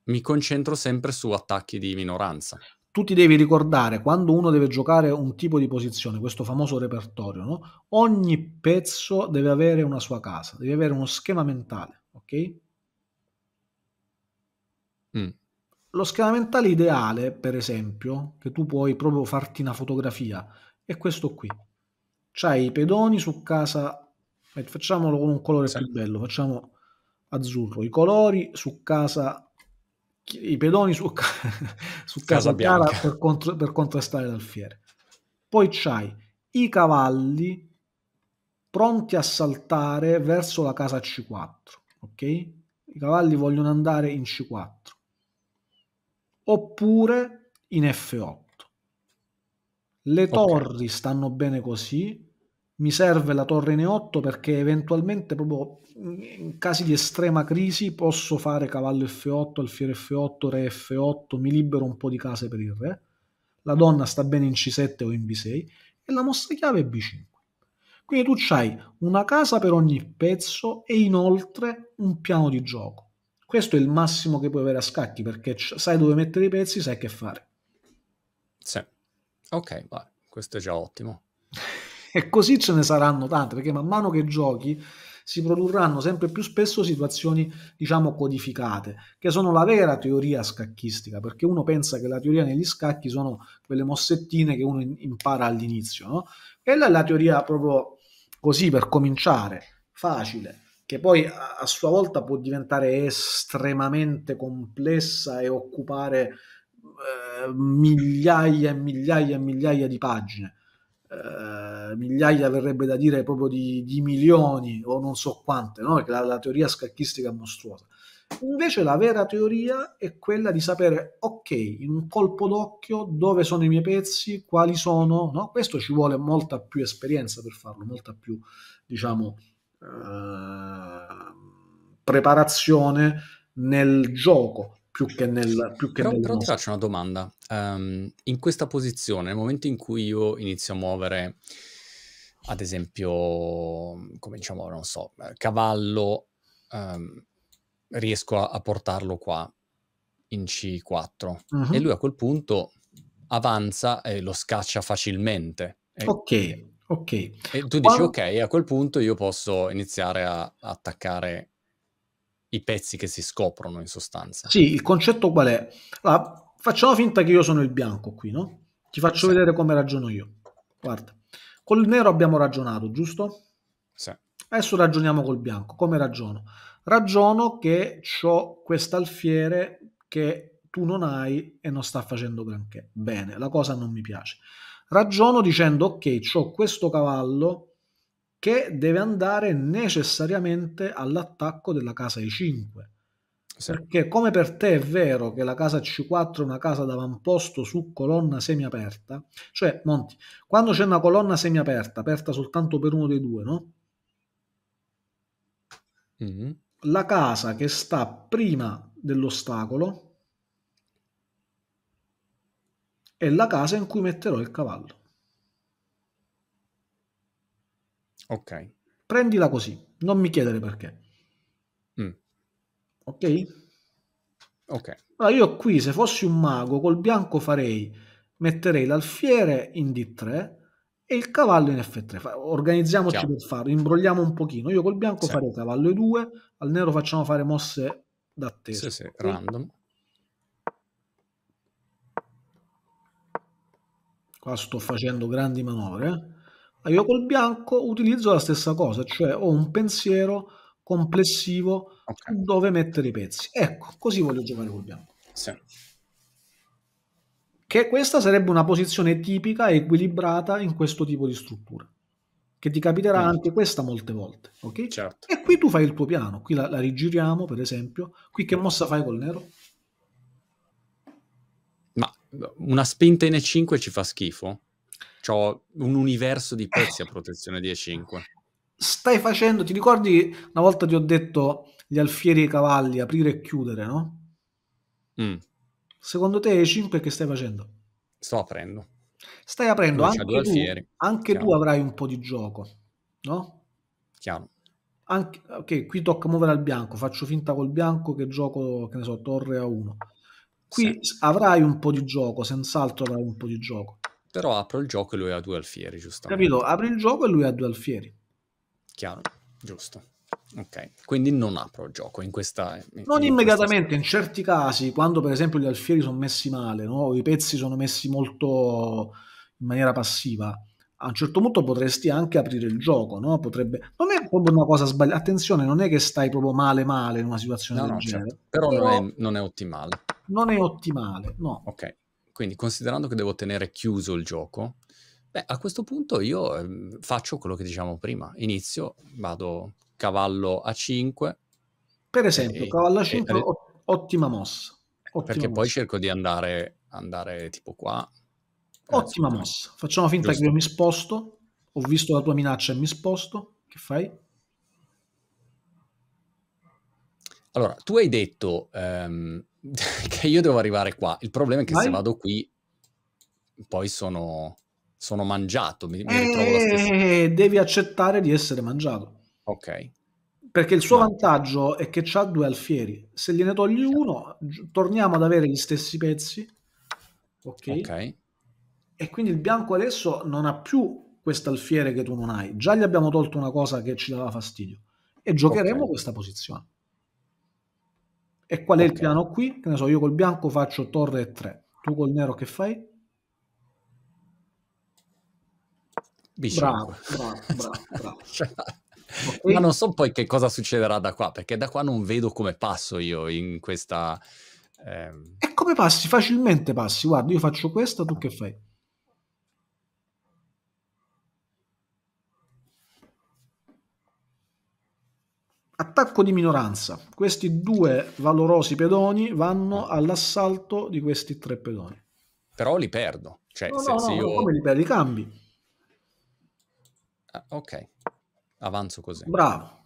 mi concentro sempre su attacchi di minoranza tu ti devi ricordare quando uno deve giocare un tipo di posizione, questo famoso repertorio, no? ogni pezzo deve avere una sua casa, deve avere uno schema mentale, ok? Mm. Lo schema mentale ideale, per esempio, che tu puoi proprio farti una fotografia, è questo qui. C'hai i pedoni su casa, eh, facciamolo con un colore sì. più bello, facciamo azzurro, i colori su casa i pedoni su, su Casa Bianca per, contro, per contrastare l'alfiere. Poi c'hai i cavalli pronti a saltare verso la casa C4, ok? I cavalli vogliono andare in C4 oppure in F8. Le okay. torri stanno bene così, mi serve la torre N8 perché eventualmente proprio in casi di estrema crisi posso fare cavallo F8, alfiere F8, re F8, mi libero un po' di case per il re, la donna sta bene in C7 o in B6 e la mossa chiave è B5. Quindi tu hai una casa per ogni pezzo e inoltre un piano di gioco. Questo è il massimo che puoi avere a scacchi perché sai dove mettere i pezzi, sai che fare. Sì. Ok, va. questo è già ottimo. e così ce ne saranno tante, perché man mano che giochi si produrranno sempre più spesso situazioni, diciamo, codificate, che sono la vera teoria scacchistica, perché uno pensa che la teoria negli scacchi sono quelle mossettine che uno impara all'inizio, no? Quella è la teoria proprio così per cominciare, facile, che poi a sua volta può diventare estremamente complessa e occupare eh, migliaia e migliaia e migliaia di pagine eh, migliaia verrebbe da dire proprio di, di, milioni o non so quante, no? la, la teoria scacchistica è mostruosa. Invece la vera teoria è quella di sapere, ok, in un colpo d'occhio dove sono i miei pezzi, quali sono, no? questo ci vuole molta più esperienza per farlo, molta più, diciamo, eh, preparazione nel gioco più che nel... Più che però, nel però ti faccio una domanda. Um, in questa posizione, nel momento in cui io inizio a muovere, ad esempio, come diciamo, non so, cavallo, um, riesco a, a, portarlo qua in C4 uh-huh. e mhm. lui a quel punto avanza e lo scaccia facilmente. E, ok, ok. E tu dici, Quando... ok, a quel punto io posso iniziare a attaccare i pezzi che si scoprono in sostanza. Sì, il concetto qual è? Allora, ah, facciamo finta che io sono il bianco qui, no? Ti faccio sì. vedere come ragiono io. Guarda, col nero abbiamo ragionato, giusto? Sì. Adesso ragioniamo col bianco. Come ragiono? Ragiono che ho quest'alfiere che tu non hai e non sta facendo granché. Bene, la cosa non mi piace. Ragiono dicendo ok, ho questo cavallo che deve andare necessariamente all'attacco della casa i 5 Sì. Perché come per te è vero che la casa C4 è una casa d'avamposto su colonna semiaperta, cioè Monti, quando c'è una colonna semiaperta, aperta soltanto per uno dei due, no? Mm-hmm. La casa che sta prima dell'ostacolo è la casa in cui metterò il cavallo. Ok. Prendila così, non mi chiedere perché. Mm. Ok? Ok. Allora io qui, se fossi un mago, col bianco farei, metterei l'alfiere in D3 e il cavallo in F3. Organizziamoci Chiaro. per farlo, imbrogliamo un pochino. Io col bianco sì. farei cavallo E2, al nero facciamo fare mosse d'attesa. Sì, sì, random. Qua sto facendo grandi manovre. Eh. Io col bianco utilizzo la stessa cosa, cioè ho un pensiero complessivo okay. dove mettere i pezzi. Ecco, così voglio giocare col bianco. Sì. Che questa sarebbe una posizione tipica e equilibrata in questo tipo di struttura, che ti capiterà certo. anche questa molte volte. Okay? Certo. E qui tu fai il tuo piano, qui la, la rigiriamo per esempio, qui che mossa fai col nero? Ma una spinta in E5 ci fa schifo? ho un universo di pezzi a protezione 10-5. Stai facendo, ti ricordi una volta ti ho detto gli alfieri e i cavalli, aprire e chiudere, no? Mm. Secondo te 5 che stai facendo? Sto aprendo. Stai aprendo, anche tu, anche tu avrai un po' di gioco, no? Chiaro. Anche, ok, qui tocca muovere al bianco, faccio finta col bianco che gioco, che ne so, torre a 1. Qui sì. avrai un po' di gioco, senz'altro avrai un po' di gioco però apro il gioco e lui ha due alfieri, giustamente. Capito? Apri il gioco e lui ha due alfieri. Chiaro, giusto. Ok, quindi non apro il gioco in questa... In non in immediatamente, questa... in certi casi, quando per esempio gli alfieri sono messi male, no? i pezzi sono messi molto in maniera passiva, a un certo punto potresti anche aprire il gioco, no? Potrebbe... Non è proprio una cosa sbagliata, attenzione, non è che stai proprio male male in una situazione no, del no, certo. genere. Certo. Però, Però non, è, non è ottimale. Non è ottimale, no. Ok, quindi considerando che devo tenere chiuso il gioco, beh, a questo punto io eh, faccio quello che diciamo prima. Inizio, vado cavallo a 5. Per esempio, e, cavallo a 5, e, ottima mossa. Ottima perché mossa. poi cerco di andare, andare tipo qua. Eh, ottima eh, mossa. Facciamo finta giusto. che io mi sposto. Ho visto la tua minaccia e mi sposto. Che fai? Allora, tu hai detto... Ehm, che io devo arrivare qua. Il problema è che Vai. se vado qui, poi sono, sono mangiato. Mi, mi ritrovo la eh, stessa. Devi accettare di essere mangiato. Ok. Perché il suo Ma... vantaggio è che c'ha due alfieri. Se gliene togli uno, torniamo ad avere gli stessi pezzi. Ok. okay. E quindi il bianco adesso non ha più quest'alfiere che tu non hai. Già gli abbiamo tolto una cosa che ci dava fastidio. E giocheremo okay. questa posizione. E qual è okay. il piano qui? Che ne so, io col bianco faccio torre e 3. Tu col nero che fai? Bravo, bravo, bravo, bravo. Cioè, okay. Ma non so poi che cosa succederà da qua, perché da qua non vedo come passo io in questa... Ehm... E come passi? Facilmente passi. Guarda, io faccio questa, tu che fai? attacco di minoranza. Questi due valorosi pedoni vanno mm. all'assalto di questi tre pedoni. Però li perdo. Cioè, no, se, no, se io... come li perdi? Cambi. Ah, ok, avanzo così. Bravo.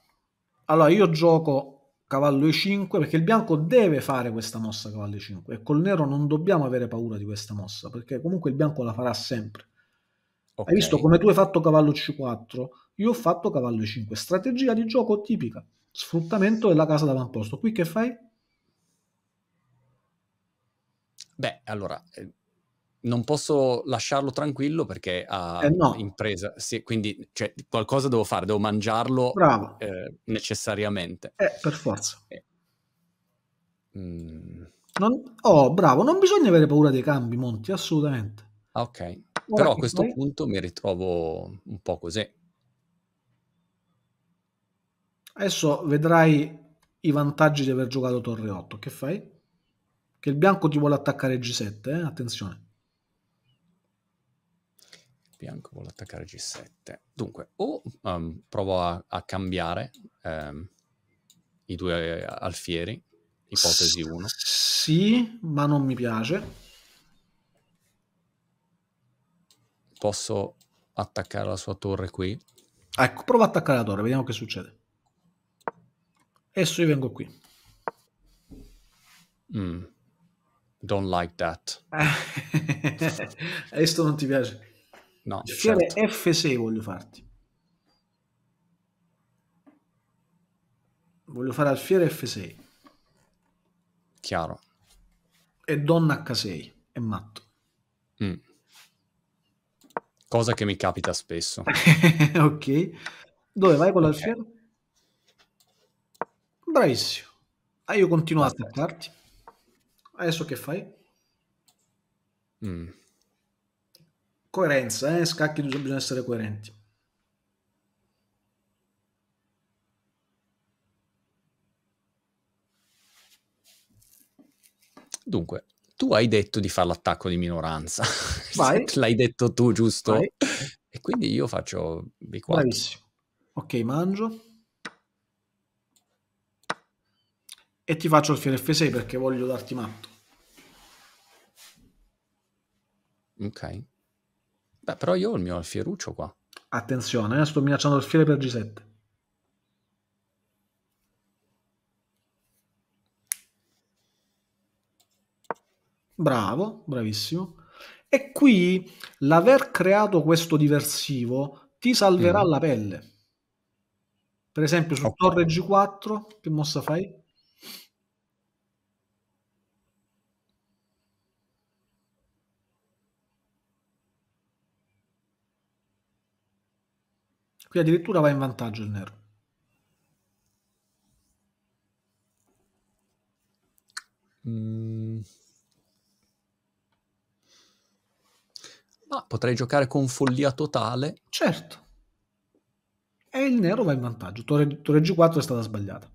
Allora io gioco cavallo e5 perché il bianco deve fare questa mossa cavallo e5 e col nero non dobbiamo avere paura di questa mossa perché comunque il bianco la farà sempre. Okay. Hai visto come tu hai fatto cavallo c4? Io ho fatto cavallo e5, strategia di gioco tipica sfruttamento della casa d'avamposto. Qui che fai? Beh, allora, eh, non posso lasciarlo tranquillo perché ha eh no. impresa, sì, quindi cioè, qualcosa devo fare, devo mangiarlo eh, necessariamente. Eh, per forza. Eh. Mm. Non, oh, bravo, non bisogna avere paura dei cambi, Monti, assolutamente. Ah, ok, Ora però a questo fai? punto mi ritrovo un po' così. Adesso vedrai i vantaggi di aver giocato torre 8. Che fai? Che il bianco ti vuole attaccare G7, eh? attenzione. Il bianco vuole attaccare G7. Dunque, o um, provo a, a cambiare um, i due alfieri, ipotesi 1. Sì, ma non mi piace. Posso attaccare la sua torre qui? Ecco, prova ad attaccare la torre, vediamo che succede. Adesso io vengo qui. Mm. Don't like that. Questo non ti piace? No. Il fiore certo. F6 voglio farti. Voglio fare alfiere F6. Chiaro. E donna H6. È matto. Mm. Cosa che mi capita spesso. ok. Dove vai con okay. l'alfiere? Bravissimo. Ah, io continuo ad Aspetta. attaccarti. Adesso che fai? Mm. Coerenza, eh? Scacchi bisogna essere coerenti. Dunque, tu hai detto di fare l'attacco di minoranza. Vai. L'hai detto tu, giusto? Vai. E quindi io faccio B4. Bravissimo. Ok, mangio. e ti faccio il fiore F6 perché voglio darti matto. Ok. Beh, però io ho il mio alfieruccio qua. Attenzione, eh, sto minacciando il fiore per G7. Bravo, bravissimo. E qui l'aver creato questo diversivo ti salverà mm. la pelle. Per esempio su okay. torre G4, che mossa fai? Qui addirittura va in vantaggio il nero. Mm. Ma potrei giocare con follia totale. Certo. E il nero va in vantaggio. Torre, torre G4 è stata sbagliata.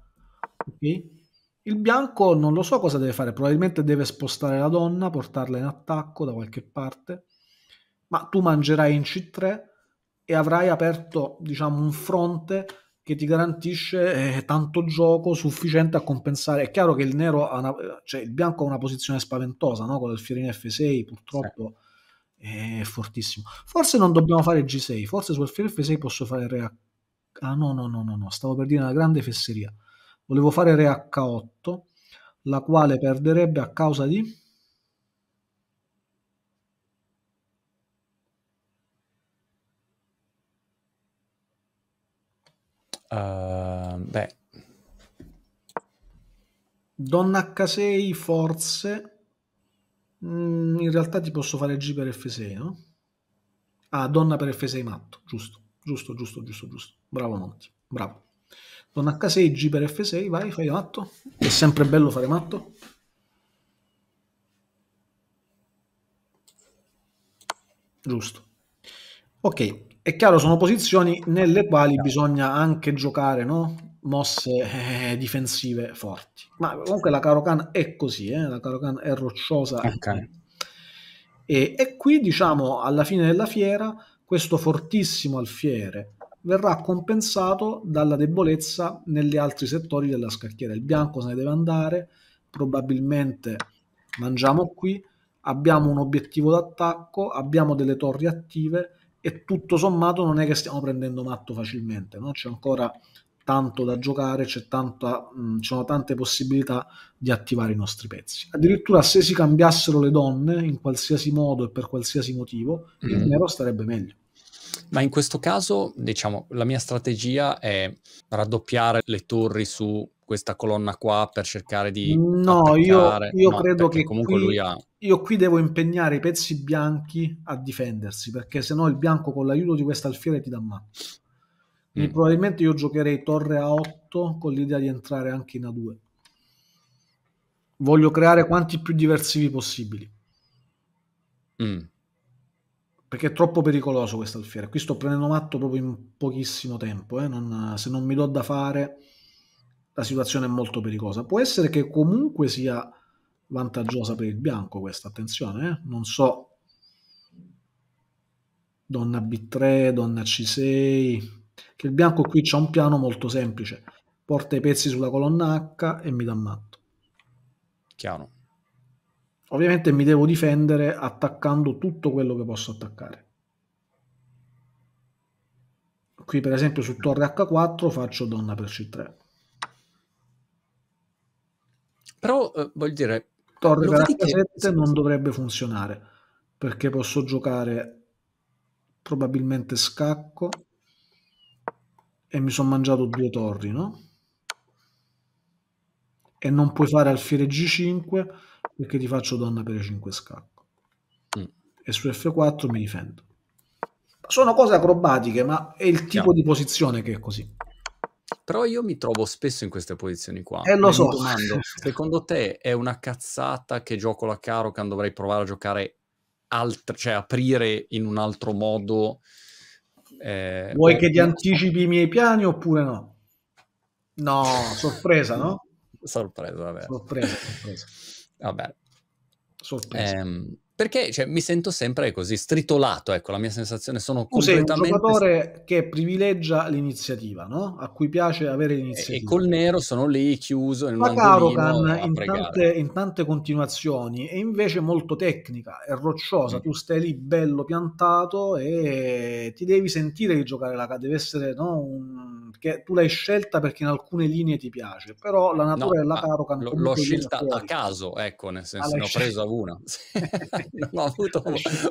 Ok? Il bianco non lo so cosa deve fare, probabilmente deve spostare la donna, portarla in attacco da qualche parte, ma tu mangerai in C3 e avrai aperto diciamo, un fronte che ti garantisce eh, tanto gioco sufficiente a compensare. È chiaro che il nero una, cioè il bianco ha una posizione spaventosa, no? con il Fiorini F6 purtroppo sì. è fortissimo. Forse non dobbiamo fare G6, forse sul Fiorini F6 posso fare Re H... Ah no, no, no, no, no, stavo per dire una grande fesseria. Volevo fare Re H8, la quale perderebbe a causa di Uh, beh. Donna H6 forse. Mm, in realtà ti posso fare G per F6, no? Ah, donna per F6 matto, giusto, giusto, giusto, giusto, giusto. Bravo Monti, bravo. Donna H6, G per F6, vai, fai matto. È sempre bello fare matto. Giusto. Ok, è chiaro, sono posizioni nelle quali bisogna anche giocare, no? mosse eh, difensive forti. Ma comunque la Carocan è così, eh? la Carocan è rocciosa. Okay. E, e, qui, diciamo, alla fine della fiera, questo fortissimo alfiere verrà compensato dalla debolezza negli altri settori della scacchiera. Il bianco se ne deve andare, probabilmente mangiamo qui, abbiamo un obiettivo d'attacco, abbiamo delle torri attive, e tutto sommato non è che stiamo prendendo matto facilmente, no? c'è ancora tanto da giocare, c'è tanta, mh, mm, ci sono tante possibilità di attivare i nostri pezzi. Addirittura se si cambiassero le donne in qualsiasi modo e per qualsiasi motivo, mm. il mhm. nero starebbe meglio. Ma in questo caso, diciamo, la mia strategia è raddoppiare le torri su questa colonna qua per cercare di... No, io, io no, credo che comunque qui, lui ha... io qui devo impegnare i pezzi bianchi a difendersi, perché se no il bianco con l'aiuto di questa alfiere ti dà matto. Quindi mm. probabilmente io giocherei torre a 8 con l'idea di entrare anche in A2. Voglio creare quanti più diversivi possibili. Mm. Perché è troppo pericoloso questa alfiere. Qui sto prendendo matto proprio in pochissimo tempo. Eh? Non, se non mi do da fare la situazione è molto pericolosa. Può essere che comunque sia vantaggiosa per il bianco questa, attenzione, eh? non so. Donna B3, donna C6, che il bianco qui c'ha un piano molto semplice, porta i pezzi sulla colonna H e mi dà matto. Chiaro. Ovviamente mi devo difendere attaccando tutto quello che posso attaccare. Qui per esempio su torre H4 faccio donna per C3. Però, eh, voglio dire... Torre per H7 che... non dovrebbe funzionare, perché posso giocare probabilmente scacco e mi sono mangiato due torri, no? E non puoi fare alfiere G5 perché ti faccio donna per 5 scacco. Mm. E su F4 mi difendo. Sono cose acrobatiche, ma è il tipo Chiaro. di posizione che è così. Però io mi trovo spesso in queste posizioni qua. Eh, lo e so. domando, secondo te è una cazzata che gioco la quando dovrei provare a giocare alt- cioè aprire in un altro modo? Eh, Vuoi che ti anticipi i miei piani oppure no? No, sorpresa, no? sorpresa, vabbè. Sorpresa, sorpresa. Vabbè. Sorpresa. Ehm, perché cioè, mi sento sempre così stritolato, ecco la mia sensazione, sono tu completamente... Sei un giocatore che privilegia l'iniziativa, no? a cui piace avere l'iniziativa. E, e col nero sono lì chiuso in Ma un Karokan in tante, in tante continuazioni è invece molto tecnica, è rocciosa, mm. tu stai lì bello piantato e ti devi sentire di giocare la deve essere no, un... che tu l'hai scelta perché in alcune linee ti piace, però la natura no, della Karokan... L'ho scelta a caso, ecco, nel ah, senso, ne ho preso una. non ho avuto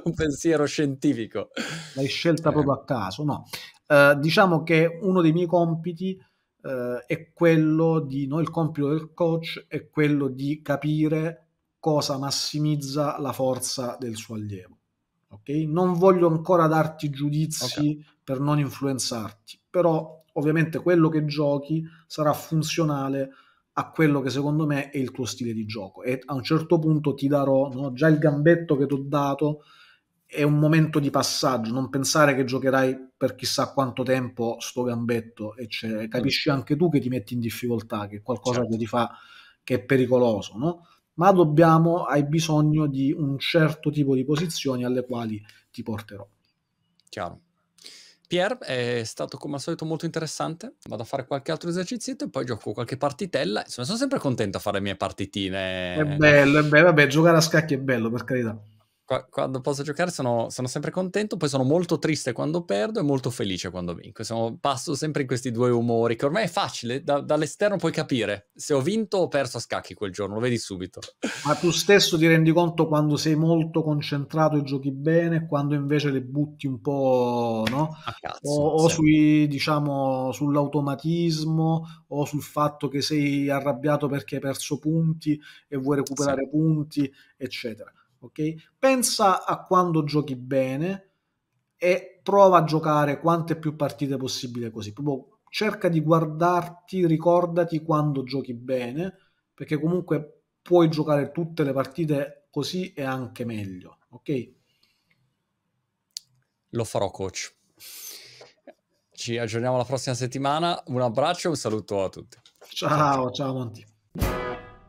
un pensiero scientifico. L'hai scelta eh. proprio a caso, no. Eh, diciamo che uno dei miei compiti eh, è quello di, no, il compito del coach è quello di capire cosa massimizza la forza del suo allievo. Okay? Non voglio ancora darti giudizi okay. per non influenzarti, però ovviamente quello che giochi sarà funzionale a quello che secondo me è il tuo stile di gioco e a un certo punto ti darò no, già il gambetto che ti ho dato è un momento di passaggio non pensare che giocherai per chissà quanto tempo sto gambetto eccetera. capisci certo. anche tu che ti metti in difficoltà che è qualcosa certo. che ti fa che è pericoloso no? ma dobbiamo hai bisogno di un certo tipo di posizioni alle quali ti porterò chiaro Pier è stato come al solito molto interessante. Vado a fare qualche altro esercizio e poi gioco qualche partitella. Insomma, sono sempre contento a fare le mie partitine. È bello, è bello. Vabbè, giocare a scacchi è bello, per carità. Qua, quando posso giocare sono, sono, sempre contento, poi sono molto triste quando perdo e molto felice quando vinco. Sono, passo sempre in questi due umori che ormai è facile, da, dall'esterno puoi capire se ho vinto o perso a scacchi quel giorno, lo vedi subito. Ma tu stesso ti rendi conto quando sei molto concentrato e giochi bene, quando invece le butti un po' no? a cazzo, o, o sui, diciamo, sull'automatismo o sul fatto che sei arrabbiato perché hai perso punti e vuoi recuperare sì. punti, eccetera ok? Pensa a quando giochi bene e prova a giocare quante più partite possibile così, proprio cerca di guardarti, ricordati quando giochi bene, perché comunque puoi giocare tutte le partite così e anche meglio, ok? Lo farò coach. Ci aggiorniamo la prossima settimana. Un abbraccio e un saluto a tutti. Ciao, ciao, ciao Monti.